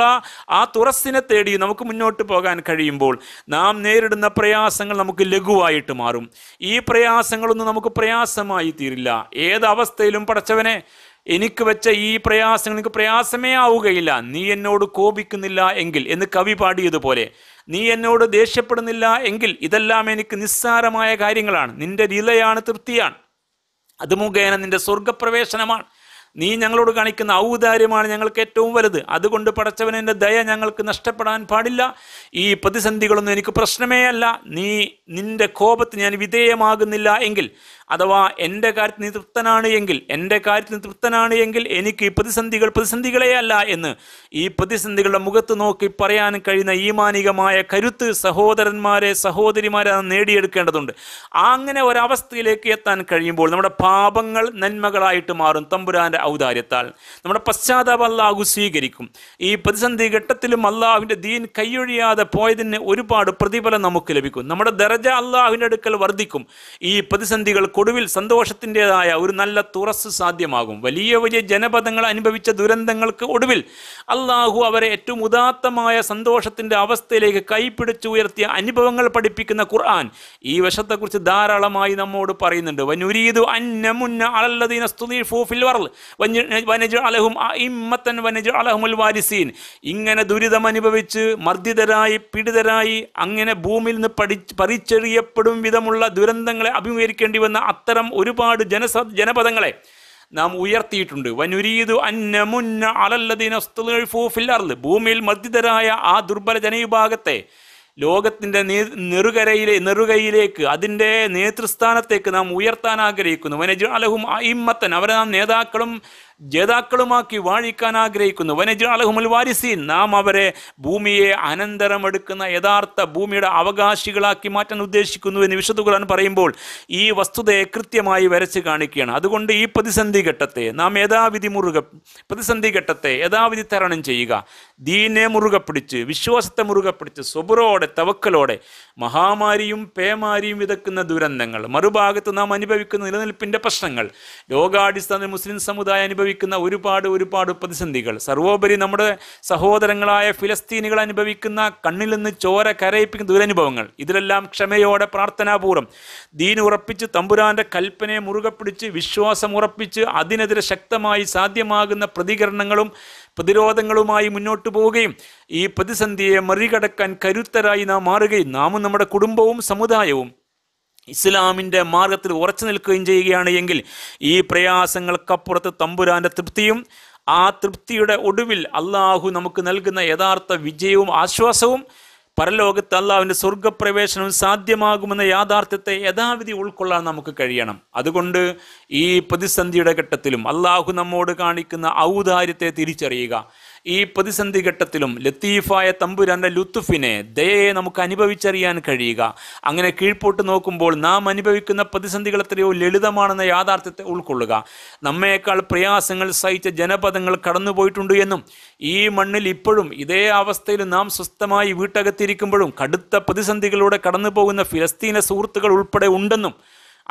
ആ തുറസ്സിനെ തേടിയും നമുക്ക് മുന്നോട്ട് പോകാൻ കഴിയുമ്പോൾ നാം നേരിടുന്ന പ്രയാസങ്ങൾ നമുക്ക് ലഘുവായിട്ട് മാറും ഈ പ്രയാസങ്ങളൊന്നും നമുക്ക് പ്രയാസമായി തീരില്ല ഏതവസ്ഥയിലും പടച്ചവനെ എനിക്ക് വെച്ച ഈ പ്രയാസങ്ങൾക്ക് എനിക്ക് പ്രയാസമേ ആവുകയില്ല നീ എന്നോട് കോപിക്കുന്നില്ല എങ്കിൽ എന്ന് കവി പാടിയതുപോലെ നീ എന്നോട് ദേഷ്യപ്പെടുന്നില്ല എങ്കിൽ ഇതെല്ലാം എനിക്ക് നിസ്സാരമായ കാര്യങ്ങളാണ് നിന്റെ ലീലയാണ് തൃപ്തിയാണ് അത് മുഖേന നിന്റെ സ്വർഗപ്രവേശനമാണ് നീ ഞങ്ങളോട് കാണിക്കുന്ന ഔദാര്യമാണ് ഞങ്ങൾക്ക് ഏറ്റവും വലുത് അതുകൊണ്ട് പടച്ചവനെൻ്റെ ദയ ഞങ്ങൾക്ക് നഷ്ടപ്പെടാൻ പാടില്ല ഈ പ്രതിസന്ധികളൊന്നും എനിക്ക് പ്രശ്നമേ അല്ല നീ നിന്റെ കോപത്ത് ഞാൻ വിധേയമാകുന്നില്ല എങ്കിൽ അഥവാ എൻ്റെ കാര്യത്തിൽ നീ തൃപ്തനാണ് എങ്കിൽ എൻ്റെ കാര്യത്തിൽ തൃപ്തനാണ് എങ്കിൽ എനിക്ക് പ്രതിസന്ധികൾ പ്രതിസന്ധികളെ അല്ല എന്ന് ഈ പ്രതിസന്ധികളുടെ മുഖത്ത് നോക്കി പറയാൻ കഴിയുന്ന ഈമാനികമായ കരുത്ത് സഹോദരന്മാരെ സഹോദരിമാരെ നേടിയെടുക്കേണ്ടതുണ്ട് അങ്ങനെ ഒരവസ്ഥയിലേക്ക് എത്താൻ കഴിയുമ്പോൾ നമ്മുടെ പാപങ്ങൾ നന്മകളായിട്ട് മാറും തമ്പുരാൻ്റെ ഔദാര്യത്താൽ നമ്മുടെ പശ്ചാത്താപം അള്ളാഹു സ്വീകരിക്കും ഈ പ്രതിസന്ധി ഘട്ടത്തിലും അള്ളാഹുവിൻ്റെ ദീൻ കൈയൊഴിയാതെ പോയതിന് ഒരുപാട് പ്രതിഫലം നമുക്ക് ലഭിക്കും നമ്മുടെ ദരജ അള്ളാഹുവിൻ്റെ അടുക്കൽ വർദ്ധിക്കും ഈ പ്രതിസന്ധികൾ ഒടുവിൽ സന്തോഷത്തിൻ്റെതായ ഒരു നല്ല തുറസ് സാധ്യമാകും വലിയ വലിയ ജനപദങ്ങൾ അനുഭവിച്ച ദുരന്തങ്ങൾക്ക് ഒടുവിൽ അള്ളാഹു അവരെ ഏറ്റവും ഉദാത്തമായ സന്തോഷത്തിൻ്റെ അവസ്ഥയിലേക്ക് കൈപ്പിടിച്ചു ഉയർത്തിയ അനുഭവങ്ങൾ പഠിപ്പിക്കുന്ന ഖുർആൻ ഈ വശത്തെക്കുറിച്ച് ധാരാളമായി നമ്മോട് പറയുന്നുണ്ട് വനുരീതു അന്നമുന്ന അലല്ലദീന ഫിൽ വർൽ വനജ് അലഹും ഇമ്മത്തൻ വനജ് അലഹുൽ വാരിസീൻ ഇങ്ങനെ ദുരിതം അനുഭവിച്ച് മർദ്ദിതരായി പീഡിതരായി അങ്ങനെ ഭൂമിയിൽ നിന്ന് പഠി പറിച്ചെറിയപ്പെടും വിധമുള്ള ദുരന്തങ്ങളെ അഭിമുഖീകരിക്കേണ്ടി വന്ന അത്തരം ഒരുപാട് ജനസ ജനപദങ്ങളെ നാം ഉയർത്തിയിട്ടുണ്ട് വനുരീതു അന്നമുന്ന അലല്ലദീനഫില്ലർല് ഭൂമിയിൽ മർദ്ദിതരായ ആ ദുർബല ജനവിഭാഗത്തെ ലോകത്തിൻ്റെ നെറുകരയിലെ നെറുകയിലേക്ക് അതിൻ്റെ നേതൃസ്ഥാനത്തേക്ക് നാം ഉയർത്താൻ ആഗ്രഹിക്കുന്നു വനജ് അലഹും ഇമ്മത്തൻ അവരെ നാം നേതാക്കളും ജേതാക്കളുമാക്കി വാഴിക്കാൻ ആഗ്രഹിക്കുന്നു വനജാലഹുമുൽ വാരിസീൻ നാം അവരെ ഭൂമിയെ അനന്തരമെടുക്കുന്ന യഥാർത്ഥ ഭൂമിയുടെ അവകാശികളാക്കി മാറ്റാൻ ഉദ്ദേശിക്കുന്നു എന്ന് വിശുദ്ധ ഖുർആൻ പറയുമ്പോൾ ഈ വസ്തുതയെ കൃത്യമായി വരച്ച് കാണിക്കുകയാണ് അതുകൊണ്ട് ഈ പ്രതിസന്ധി ഘട്ടത്തെ നാം യഥാവിധി മുറുക പ്രതിസന്ധി ഘട്ടത്തെ യഥാവിധി തരണം ചെയ്യുക ദീനെ മുറുക പിടിച്ച് വിശ്വാസത്തെ മുറുക പിടിച്ച് സ്വബുറോടെ തവക്കലോടെ മഹാമാരിയും പേമാരിയും വിതക്കുന്ന ദുരന്തങ്ങൾ മറുഭാഗത്ത് നാം അനുഭവിക്കുന്ന നിലനിൽപ്പിൻ്റെ പ്രശ്നങ്ങൾ ലോകാടിസ്ഥാന മുസ്ലിം സമുദായം അനുഭവിക്കുന്ന അനുഭവിക്കുന്ന ഒരുപാട് ഒരുപാട് പ്രതിസന്ധികൾ സർവോപരി നമ്മുടെ സഹോദരങ്ങളായ ഫിലസ്തീനികൾ അനുഭവിക്കുന്ന കണ്ണിൽ നിന്ന് ചോര കരയിപ്പിക്കുന്ന ദുരനുഭവങ്ങൾ ഇതിലെല്ലാം ക്ഷമയോടെ പ്രാർത്ഥനാപൂർവ്വം ദീൻ ഉറപ്പിച്ച് തമ്പുരാന്റെ കൽപ്പനയെ മുറുകെ പിടിച്ച് വിശ്വാസം ഉറപ്പിച്ച് അതിനെതിരെ ശക്തമായി സാധ്യമാകുന്ന പ്രതികരണങ്ങളും പ്രതിരോധങ്ങളുമായി മുന്നോട്ട് പോവുകയും ഈ പ്രതിസന്ധിയെ മറികടക്കാൻ കരുത്തരായി നാം മാറുകയും നാമും നമ്മുടെ കുടുംബവും സമുദായവും ഇസ്ലാമിൻ്റെ മാർഗത്തിൽ ഉറച്ചു നിൽക്കുകയും ചെയ്യുകയാണ് എങ്കിൽ ഈ പ്രയാസങ്ങൾക്കപ്പുറത്ത് തമ്പുരാൻ്റെ തൃപ്തിയും ആ തൃപ്തിയുടെ ഒടുവിൽ അള്ളാഹു നമുക്ക് നൽകുന്ന യഥാർത്ഥ വിജയവും ആശ്വാസവും പരലോകത്ത് അള്ളാഹുവിൻ്റെ സ്വർഗപ്രവേശനവും സാധ്യമാകുമെന്ന യാഥാർത്ഥ്യത്തെ യഥാവിധി ഉൾക്കൊള്ളാൻ നമുക്ക് കഴിയണം അതുകൊണ്ട് ഈ പ്രതിസന്ധിയുടെ ഘട്ടത്തിലും അള്ളാഹു നമ്മോട് കാണിക്കുന്ന ഔദാര്യത്തെ തിരിച്ചറിയുക ഈ പ്രതിസന്ധി ഘട്ടത്തിലും ലത്തീഫായ തമ്പുരാന്റെ ലുത്തുഫിനെ ദയയെ നമുക്ക് അനുഭവിച്ചറിയാൻ കഴിയുക അങ്ങനെ കീഴ്പോട്ട് നോക്കുമ്പോൾ നാം അനുഭവിക്കുന്ന പ്രതിസന്ധികൾ എത്രയോ ലളിതമാണെന്ന യാഥാർത്ഥ്യത്തെ ഉൾക്കൊള്ളുക നമ്മേക്കാൾ പ്രയാസങ്ങൾ സഹിച്ച ജനപദങ്ങൾ കടന്നുപോയിട്ടുണ്ട് എന്നും ഈ മണ്ണിൽ ഇപ്പോഴും ഇതേ അവസ്ഥയിൽ നാം സ്വസ്ഥമായി വീട്ടകത്തിരിക്കുമ്പോഴും കടുത്ത പ്രതിസന്ധികളിലൂടെ കടന്നു പോകുന്ന ഫിലസ്തീന സുഹൃത്തുക്കൾ ഉൾപ്പെടെ ഉണ്ടെന്നും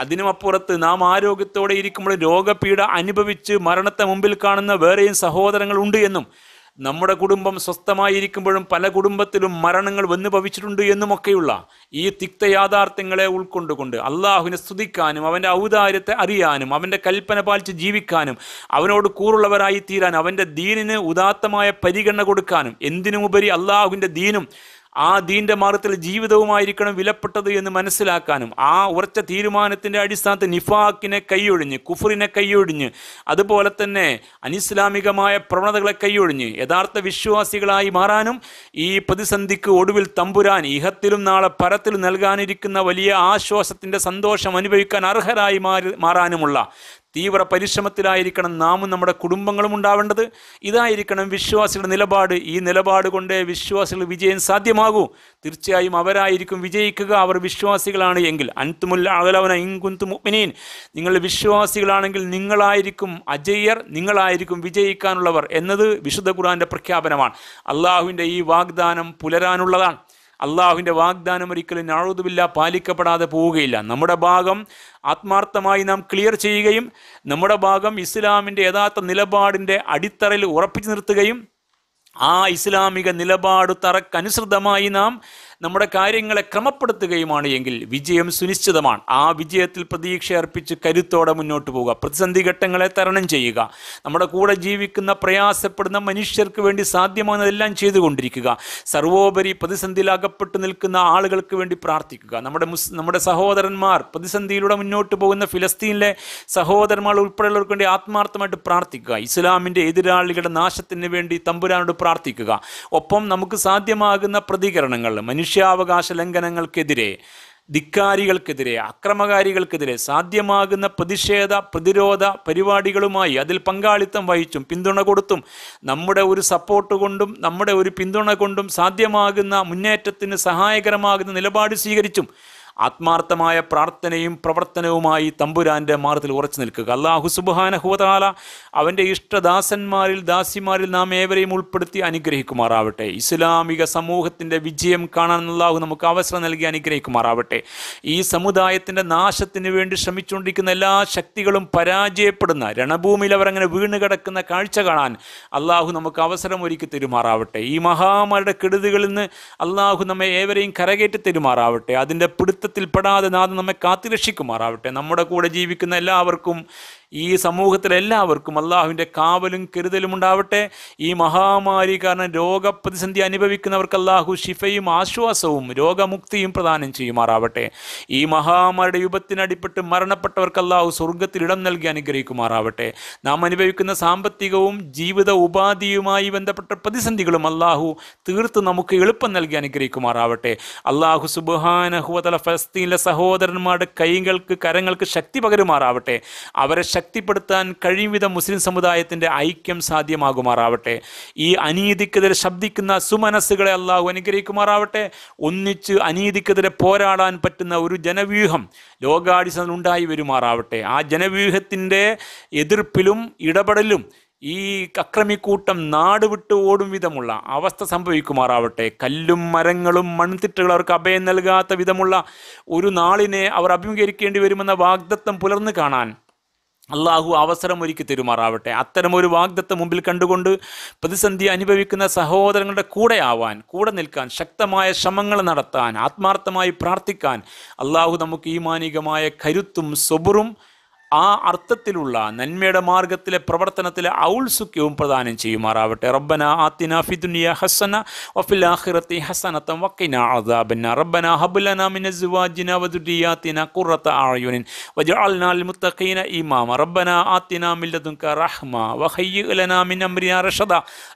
അതിനുമപ്പുറത്ത് നാം ആരോഗ്യത്തോടെ ഇരിക്കുമ്പോൾ രോഗപീഠ അനുഭവിച്ച് മരണത്തെ മുമ്പിൽ കാണുന്ന വേറെയും സഹോദരങ്ങളുണ്ട് എന്നും നമ്മുടെ കുടുംബം സ്വസ്ഥമായിരിക്കുമ്പോഴും പല കുടുംബത്തിലും മരണങ്ങൾ വന്നു ഭവിച്ചിട്ടുണ്ട് എന്നുമൊക്കെയുള്ള ഈ തിക്ത യാഥാർത്ഥ്യങ്ങളെ ഉൾക്കൊണ്ടുകൊണ്ട് അള്ളാഹുവിനെ സ്തുതിക്കാനും അവൻ്റെ ഔദാര്യത്തെ അറിയാനും അവൻ്റെ കൽപ്പന പാലിച്ച് ജീവിക്കാനും അവനോട് കൂറുള്ളവരായി തീരാൻ അവൻ്റെ ദീനിന് ഉദാത്തമായ പരിഗണന കൊടുക്കാനും എന്തിനുമുപരി അള്ളാഹുവിൻ്റെ ദീനും ആ ദീൻ്റെ മാർഗത്തിൽ ജീവിതവുമായിരിക്കണം വിലപ്പെട്ടത് എന്ന് മനസ്സിലാക്കാനും ആ ഉറച്ച തീരുമാനത്തിൻ്റെ അടിസ്ഥാനത്തിൽ നിഫാക്കിനെ കൈയൊഴിഞ്ഞ് കുഫറിനെ കൈയൊഴിഞ്ഞ് അതുപോലെ തന്നെ അനിസ്ലാമികമായ പ്രവണതകളെ കൈയൊഴിഞ്ഞ് യഥാർത്ഥ വിശ്വാസികളായി മാറാനും ഈ പ്രതിസന്ധിക്ക് ഒടുവിൽ തമ്പുരാൻ ഇഹത്തിലും നാളെ പരത്തിലും നൽകാനിരിക്കുന്ന വലിയ ആശ്വാസത്തിൻ്റെ സന്തോഷം അനുഭവിക്കാൻ അർഹരായി മാറി മാറാനുമുള്ള തീവ്ര പരിശ്രമത്തിലായിരിക്കണം നാമും നമ്മുടെ കുടുംബങ്ങളും ഉണ്ടാവേണ്ടത് ഇതായിരിക്കണം വിശ്വാസികളുടെ നിലപാട് ഈ നിലപാട് കൊണ്ടേ വിശ്വാസികൾ വിജയം സാധ്യമാകൂ തീർച്ചയായും അവരായിരിക്കും വിജയിക്കുക അവർ വിശ്വാസികളാണ് എങ്കിൽ അൻതുമുല്ല അകലവന ഇങ്കുന്തു മുഗ്മിനീൻ നിങ്ങൾ വിശ്വാസികളാണെങ്കിൽ നിങ്ങളായിരിക്കും അജയ്യർ നിങ്ങളായിരിക്കും വിജയിക്കാനുള്ളവർ എന്നത് വിശുദ്ധ ഖുർആൻ്റെ പ്രഖ്യാപനമാണ് അള്ളാഹുവിൻ്റെ ഈ വാഗ്ദാനം പുലരാനുള്ളതാണ് അള്ളാഹുവിൻ്റെ വാഗ്ദാനം ഒരിക്കലും നാഴോതുമില്ല പാലിക്കപ്പെടാതെ പോവുകയില്ല നമ്മുടെ ഭാഗം ആത്മാർത്ഥമായി നാം ക്ലിയർ ചെയ്യുകയും നമ്മുടെ ഭാഗം ഇസ്ലാമിൻ്റെ യഥാർത്ഥ നിലപാടിൻ്റെ അടിത്തറയിൽ ഉറപ്പിച്ചു നിർത്തുകയും ആ ഇസ്ലാമിക നിലപാട് തറക്കനുസൃതമായി നാം നമ്മുടെ കാര്യങ്ങളെ ക്രമപ്പെടുത്തുകയുമാണ് എങ്കിൽ വിജയം സുനിശ്ചിതമാണ് ആ വിജയത്തിൽ പ്രതീക്ഷ അർപ്പിച്ച് കരുത്തോടെ മുന്നോട്ട് പോവുക പ്രതിസന്ധി ഘട്ടങ്ങളെ തരണം ചെയ്യുക നമ്മുടെ കൂടെ ജീവിക്കുന്ന പ്രയാസപ്പെടുന്ന മനുഷ്യർക്ക് വേണ്ടി സാധ്യമാകുന്നതെല്ലാം ചെയ്തുകൊണ്ടിരിക്കുക സർവോപരി പ്രതിസന്ധിയിൽ നിൽക്കുന്ന ആളുകൾക്ക് വേണ്ടി പ്രാർത്ഥിക്കുക നമ്മുടെ മുസ് നമ്മുടെ സഹോദരന്മാർ പ്രതിസന്ധിയിലൂടെ മുന്നോട്ട് പോകുന്ന ഫിലസ്തീനിലെ സഹോദരന്മാർ ഉൾപ്പെടെയുള്ളവർക്ക് വേണ്ടി ആത്മാർത്ഥമായിട്ട് പ്രാർത്ഥിക്കുക ഇസ്ലാമിൻ്റെ എതിരാളികളുടെ നാശത്തിന് വേണ്ടി തമ്പുരാനോട് പ്രാർത്ഥിക്കുക ഒപ്പം നമുക്ക് സാധ്യമാകുന്ന പ്രതികരണങ്ങൾ മനുഷ്യ മനുഷ്യാവകാശ ലംഘനങ്ങൾക്കെതിരെ ധിക്കാരികൾക്കെതിരെ അക്രമകാരികൾക്കെതിരെ സാധ്യമാകുന്ന പ്രതിഷേധ പ്രതിരോധ പരിപാടികളുമായി അതിൽ പങ്കാളിത്തം വഹിച്ചും പിന്തുണ കൊടുത്തും നമ്മുടെ ഒരു സപ്പോർട്ട് കൊണ്ടും നമ്മുടെ ഒരു പിന്തുണ കൊണ്ടും സാധ്യമാകുന്ന മുന്നേറ്റത്തിന് സഹായകരമാകുന്ന നിലപാട് സ്വീകരിച്ചും ആത്മാർത്ഥമായ പ്രാർത്ഥനയും പ്രവർത്തനവുമായി തമ്പുരാൻ്റെ മാർഗത്തിൽ ഉറച്ചു നിൽക്കുക അള്ളാഹു ഹുവതാല അവൻ്റെ ഇഷ്ടദാസന്മാരിൽ ദാസിമാരിൽ നാം ഏവരെയും ഉൾപ്പെടുത്തി അനുഗ്രഹിക്കുമാറാവട്ടെ ഇസ്ലാമിക സമൂഹത്തിൻ്റെ വിജയം കാണാൻ അള്ളാഹു നമുക്ക് അവസരം നൽകി അനുഗ്രഹിക്കുമാറാവട്ടെ ഈ സമുദായത്തിൻ്റെ നാശത്തിന് വേണ്ടി ശ്രമിച്ചുകൊണ്ടിരിക്കുന്ന എല്ലാ ശക്തികളും പരാജയപ്പെടുന്ന രണഭൂമിയിൽ അവരങ്ങനെ വീണ് കിടക്കുന്ന കാഴ്ച കാണാൻ അള്ളാഹു നമുക്ക് അവസരം ഒരുക്കി തരുമാറാവട്ടെ ഈ മഹാമാരുടെ കെടുതികളിൽ നിന്ന് അള്ളാഹു നമ്മെ ഏവരെയും കരകയറ്റി തരുമാറാവട്ടെ അതിൻ്റെ പിടുത്ത കുറ്റകൃത്യത്തിൽപ്പെടാതെ നാഥ് നമ്മെ കാത്തുരക്ഷിക്കുമാറാവട്ടെ നമ്മുടെ കൂടെ ജീവിക്കുന്ന എല്ലാവർക്കും ഈ സമൂഹത്തിലെല്ലാവർക്കും അള്ളാഹുവിൻ്റെ കാവലും കരുതലും ഉണ്ടാവട്ടെ ഈ മഹാമാരി കാരണം രോഗപ്രതിസന്ധി അനുഭവിക്കുന്നവർക്ക് അള്ളാഹു ശിഫയും ആശ്വാസവും രോഗമുക്തിയും പ്രദാനം ചെയ്യുമാറാവട്ടെ ഈ മഹാമാരിയുടെ യുപത്തിനടിപ്പെട്ട് മരണപ്പെട്ടവർക്ക് അള്ളാഹു സ്വർഗത്തിൽ ഇടം നൽകി അനുഗ്രഹിക്കുമാറാവട്ടെ നാം അനുഭവിക്കുന്ന സാമ്പത്തികവും ജീവിത ഉപാധിയുമായി ബന്ധപ്പെട്ട പ്രതിസന്ധികളും അള്ളാഹു തീർത്ത് നമുക്ക് എളുപ്പം നൽകി അനുഗ്രഹിക്കുമാറാവട്ടെ അള്ളാഹു സുബാനഹുവതല ഫലസ്തീനിലെ സഹോദരന്മാരുടെ കൈകൾക്ക് കരങ്ങൾക്ക് ശക്തി പകരുമാറാവട്ടെ അവരെ ശക്തിപ്പെടുത്താൻ കഴിയും വിധം മുസ്ലിം സമുദായത്തിൻ്റെ ഐക്യം സാധ്യമാകുമാറാവട്ടെ ഈ അനീതിക്കെതിരെ ശബ്ദിക്കുന്ന സുമനസ്സുകളെ അള്ളാഹു അനുഗ്രഹിക്കുമാറാവട്ടെ ഒന്നിച്ച് അനീതിക്കെതിരെ പോരാടാൻ പറ്റുന്ന ഒരു ജനവ്യൂഹം ലോകാടിസ്ഥാനത്തിൽ ഉണ്ടായി വരുമാറാവട്ടെ ആ ജനവ്യൂഹത്തിൻ്റെ എതിർപ്പിലും ഇടപെടലും ഈ അക്രമിക്കൂട്ടം നാട് വിട്ട് ഓടും വിധമുള്ള അവസ്ഥ സംഭവിക്കുമാറാവട്ടെ കല്ലും മരങ്ങളും മൺതിട്ടുകൾ അവർക്ക് അഭയം നൽകാത്ത വിധമുള്ള ഒരു നാളിനെ അവർ അഭിമുഖീകരിക്കേണ്ടി വരുമെന്ന വാഗ്ദത്വം പുലർന്നു കാണാൻ അള്ളാഹു അവസരമൊരുക്കി തരുമാറാവട്ടെ അത്തരമൊരു വാഗ്ദത്തെ മുമ്പിൽ കണ്ടുകൊണ്ട് പ്രതിസന്ധി അനുഭവിക്കുന്ന സഹോദരങ്ങളുടെ കൂടെ ആവാൻ കൂടെ നിൽക്കാൻ ശക്തമായ ശ്രമങ്ങൾ നടത്താൻ ആത്മാർത്ഥമായി പ്രാർത്ഥിക്കാൻ അള്ളാഹു നമുക്ക് ഈ മാനികമായ കരുത്തും സ്വബുറും ആ അർത്ഥത്തിലുള്ള നന്മയുടെ മാർഗത്തിലെ പ്രവർത്തനത്തിലെ ഔത്സുഖ്യവും പ്രദാനം ചെയ്യുമാറാവട്ടെ റബ്ബന ആത്തിന ഫിദുനിയ ഹസന വഫിൽ ആഖിറത്തി ഹസനത്തം വക്കിന അദാബന്ന റബ്ബന ഹബുലന മിൻ അസ്വാജിന ഖുറത അയുനിൻ വജഅൽന മുത്തഖീന ഇമാമ റബ്ബന ആത്തിന മിൻ റഹ്മ വഹയ്യി ലന മിൻ അംരിയ റഷദ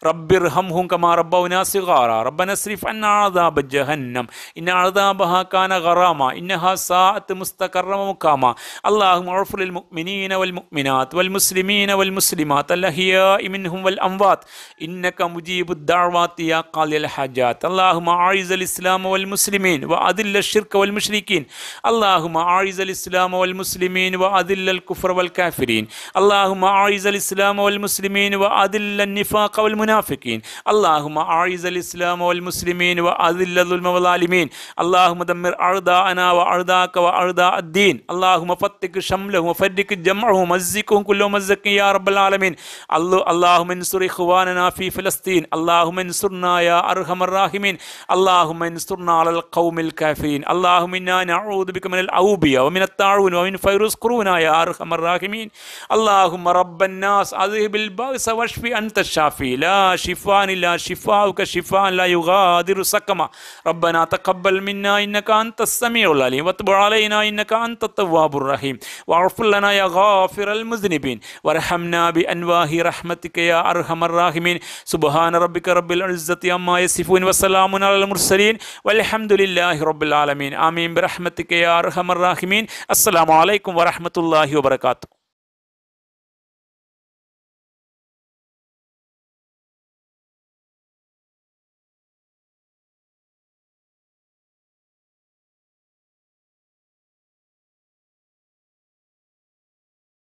റബ്ബിർഹംഹും കമാ റബ്ബൗനാ സിഗാറ റബ്ബന സ്രിഫ് അന അദാബ ജഹന്നം ഇന്ന അദാബഹ കാന ഗറാമ ഇന്നഹാ സാഅത്ത് മുസ്തഖറമ മുഖാമ അല്ലാഹുമ്മ ഔഫുൽ المؤمنين والمؤمنات والمسلمين والمسلمات الأحياء منهم والأموات إنك مجيب الدعوات يا قال الحاجات اللهم أعز الإسلام والمسلمين وأذل الشرك والمشركين اللهم أعز الإسلام والمسلمين وأذل الكفر والكافرين اللهم أعز الإسلام والمسلمين وأذل النفاق والمنافقين اللهم أعز الإسلام والمسلمين وأذل الظلم والظالمين اللهم دمر أعداءنا وأعداءك وأعداء الدين اللهم فتك شملهم وفرج ديك جمعه مزقهم كلهم مزق يا رب العالمين الله اللهم انصر اخواننا في فلسطين اللهم انصرنا يا ارحم الراحمين اللهم انصرنا على القوم الكافرين اللهم انا نعوذ بك من الاوبية ومن الطاعون ومن فيروس كورونا يا ارحم الراحمين اللهم رب الناس اذهب الباس واشف انت الشافي لا شفاء الا شفاءك شفاء لا يغادر سقما ربنا تقبل منا انك انت السميع العليم وتب علينا انك انت التواب الرحيم واغفر لنا يا غافر المذنبين ورحمنا بأنواه رحمتك يا أرحم الراحمين سبحان ربك رب العزة عما يصفون وسلام على المرسلين والحمد لله رب العالمين آمين برحمتك يا أرحم الراحمين السلام عليكم ورحمة الله وبركاته